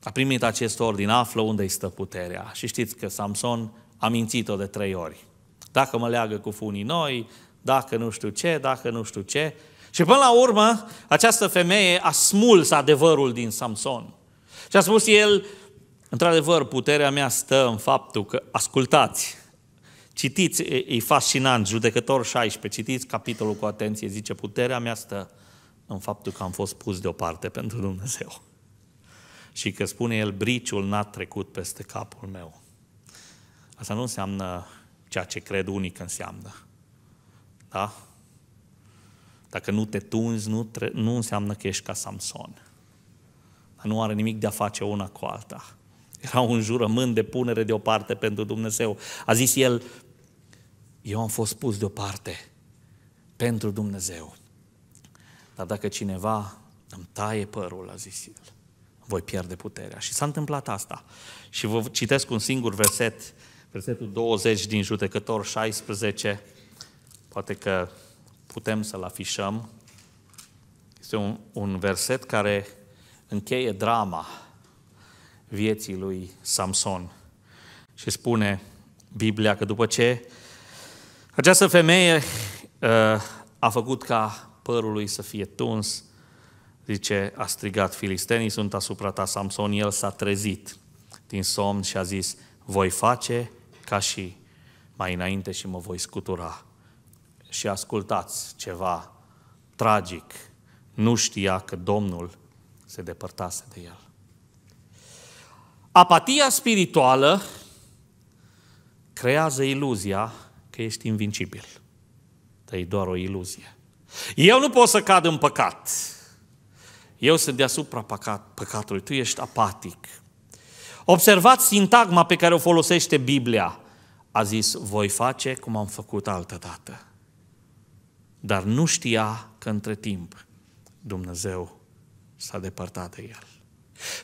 a primit acest ordin, află unde îi stă puterea. Și știți că Samson a mințit-o de trei ori. Dacă mă leagă cu funii noi, dacă nu știu ce, dacă nu știu ce. Și până la urmă, această femeie a smuls adevărul din Samson. Și a spus el, într-adevăr, puterea mea stă în faptul că, ascultați, citiți, e, e fascinant, judecător 16, citiți capitolul cu atenție, zice, puterea mea stă în faptul că am fost pus deoparte pentru Dumnezeu. Și că spune el, briciul n-a trecut peste capul meu. Asta nu înseamnă ceea ce cred unii că înseamnă. Da? Dacă nu te tunzi, nu, tre- nu înseamnă că ești ca Samson. Dar nu are nimic de a face una cu alta. Era un jurământ de punere deoparte pentru Dumnezeu. A zis el, eu am fost pus deoparte pentru Dumnezeu. Dar dacă cineva îmi taie părul, a zis el, voi pierde puterea. Și s-a întâmplat asta. Și vă citesc un singur verset, versetul 20 din Judecător 16, poate că putem să-l afișăm. Este un, un verset care încheie drama vieții lui Samson. Și spune Biblia că după ce această femeie uh, a făcut ca părul lui să fie tuns, zice, a strigat, filistenii sunt asupra ta, Samson, el s-a trezit din somn și a zis, voi face ca și mai înainte și mă voi scutura. Și ascultați ceva tragic. Nu știa că Domnul se depărtase de el. Apatia spirituală creează iluzia că ești invincibil. Dar e doar o iluzie. Eu nu pot să cad în păcat. Eu sunt deasupra păcat, păcatului, tu ești apatic. Observați sintagma pe care o folosește Biblia. A zis, voi face cum am făcut altă dată. Dar nu știa că între timp Dumnezeu s-a depărtat de el.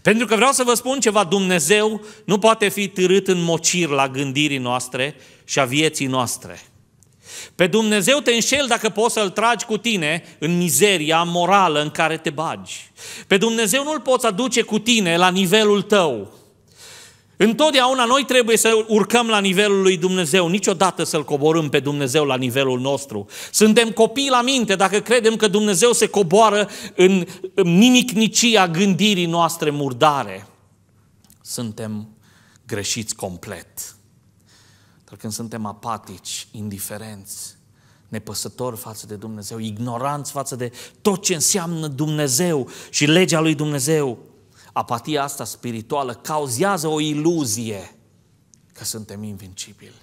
Pentru că vreau să vă spun ceva, Dumnezeu nu poate fi târât în mocir la gândirii noastre și a vieții noastre. Pe Dumnezeu te înșel dacă poți să-L tragi cu tine în mizeria morală în care te bagi. Pe Dumnezeu nu-L poți aduce cu tine la nivelul tău. Întotdeauna noi trebuie să urcăm la nivelul lui Dumnezeu, niciodată să-L coborâm pe Dumnezeu la nivelul nostru. Suntem copii la minte dacă credem că Dumnezeu se coboară în nimicnicia gândirii noastre murdare. Suntem greșiți complet că când suntem apatici, indiferenți, nepăsători față de Dumnezeu, ignoranți față de tot ce înseamnă Dumnezeu și legea lui Dumnezeu, apatia asta spirituală cauzează o iluzie că suntem invincibili.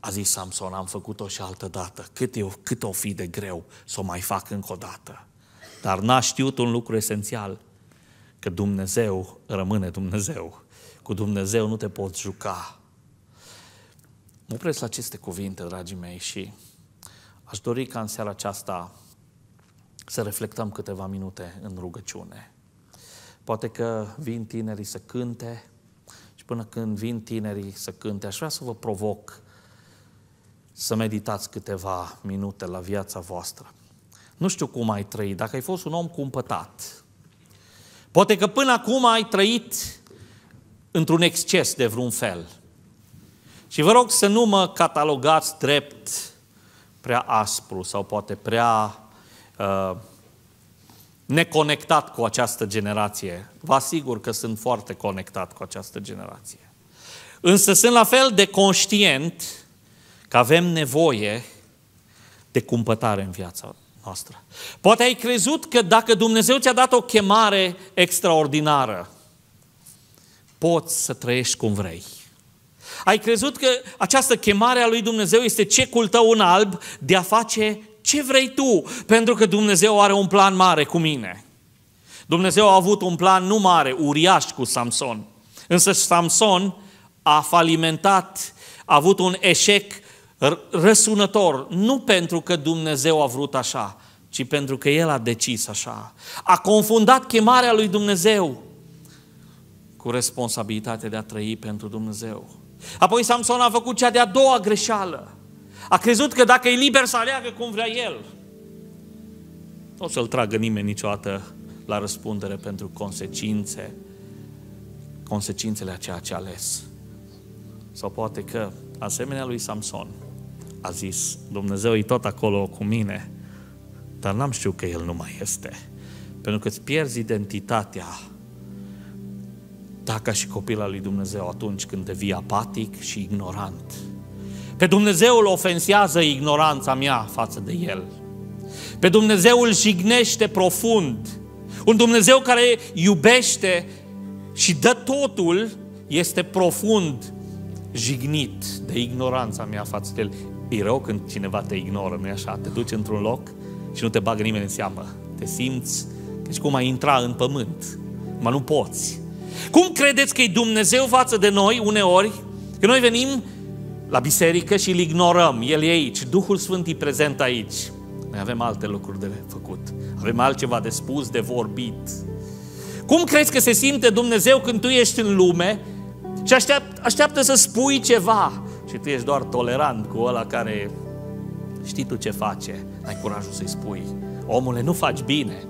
A zis Samson, am făcut-o și altă dată, cât, eu, cât o fi de greu să o mai fac încă o dată. Dar n-a știut un lucru esențial, că Dumnezeu rămâne Dumnezeu. Cu Dumnezeu nu te poți juca. Mă opresc la aceste cuvinte, dragii mei, și aș dori ca în seara aceasta să reflectăm câteva minute în rugăciune. Poate că vin tinerii să cânte și până când vin tinerii să cânte, aș vrea să vă provoc să meditați câteva minute la viața voastră. Nu știu cum ai trăit, dacă ai fost un om cumpătat. Poate că până acum ai trăit într-un exces de vreun fel. Și vă rog să nu mă catalogați drept prea aspru sau poate prea uh, neconectat cu această generație. Vă asigur că sunt foarte conectat cu această generație. Însă sunt la fel de conștient că avem nevoie de cumpătare în viața noastră. Poate ai crezut că dacă Dumnezeu ți-a dat o chemare extraordinară, poți să trăiești cum vrei. Ai crezut că această chemare a lui Dumnezeu este cecul tău în alb de a face ce vrei tu, pentru că Dumnezeu are un plan mare cu mine. Dumnezeu a avut un plan nu mare, uriaș cu Samson. Însă Samson a falimentat, a avut un eșec răsunător, nu pentru că Dumnezeu a vrut așa, ci pentru că el a decis așa. A confundat chemarea lui Dumnezeu cu responsabilitatea de a trăi pentru Dumnezeu. Apoi Samson a făcut cea de-a doua greșeală. A crezut că dacă e liber să aleagă cum vrea el, nu o să-l tragă nimeni niciodată la răspundere pentru consecințe, consecințele a ceea ce a ales. Sau poate că, asemenea lui Samson, a zis, Dumnezeu e tot acolo cu mine, dar n-am știut că El nu mai este. Pentru că îți pierzi identitatea comporta da, ca și copil al lui Dumnezeu atunci când devii apatic și ignorant. Pe Dumnezeu îl ofensează ignoranța mea față de El. Pe Dumnezeu îl jignește profund. Un Dumnezeu care iubește și dă totul este profund jignit de ignoranța mea față de El. E rău când cineva te ignoră, nu-i așa? Te duci într-un loc și nu te bagă nimeni în seamă. Te simți că și cum ai intra în pământ. Mă, nu poți. Cum credeți că e Dumnezeu față de noi uneori? când noi venim la biserică și îl ignorăm. El e aici, Duhul Sfânt e prezent aici. Noi avem alte lucruri de făcut. Avem altceva de spus, de vorbit. Cum crezi că se simte Dumnezeu când tu ești în lume și așteaptă, așteaptă să spui ceva și tu ești doar tolerant cu ăla care știi tu ce face, ai curajul să-i spui. Omule, nu faci bine.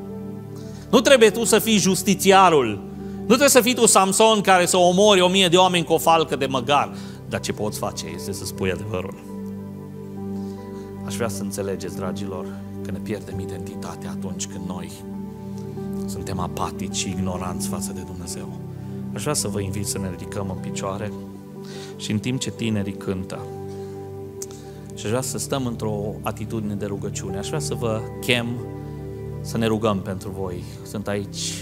Nu trebuie tu să fii justițiarul nu trebuie să fii tu Samson care să omori o mie de oameni cu o falcă de măgar. Dar ce poți face este să spui adevărul. Aș vrea să înțelegeți, dragilor, că ne pierdem identitatea atunci când noi suntem apatici și ignoranți față de Dumnezeu. Aș vrea să vă invit să ne ridicăm în picioare și în timp ce tinerii cântă, și aș vrea să stăm într-o atitudine de rugăciune. Aș vrea să vă chem să ne rugăm pentru voi. Sunt aici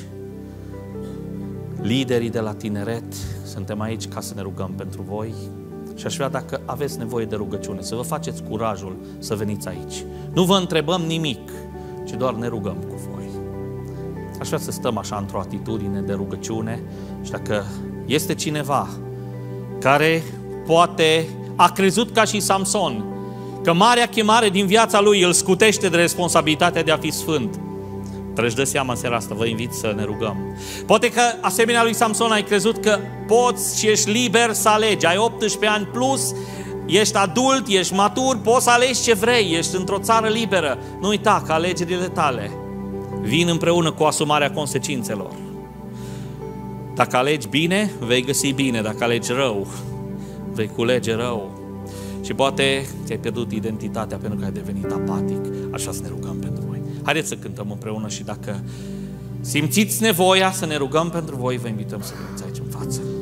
liderii de la tineret, suntem aici ca să ne rugăm pentru voi și aș vrea dacă aveți nevoie de rugăciune, să vă faceți curajul să veniți aici. Nu vă întrebăm nimic, ci doar ne rugăm cu voi. Aș vrea să stăm așa într-o atitudine de rugăciune și dacă este cineva care poate a crezut ca și Samson că marea chemare din viața lui îl scutește de responsabilitatea de a fi sfânt, Trebuie să seama în seara asta, vă invit să ne rugăm. Poate că, asemenea lui Samson, ai crezut că poți și ești liber să alegi. Ai 18 ani plus, ești adult, ești matur, poți să alegi ce vrei, ești într-o țară liberă. Nu uita că alegerile tale vin împreună cu asumarea consecințelor. Dacă alegi bine, vei găsi bine. Dacă alegi rău, vei culege rău. Și poate ți-ai pierdut identitatea pentru că ai devenit apatic. Așa să ne rugăm pentru Haideți să cântăm împreună și dacă simțiți nevoia să ne rugăm pentru voi, vă invităm să veniți aici în față.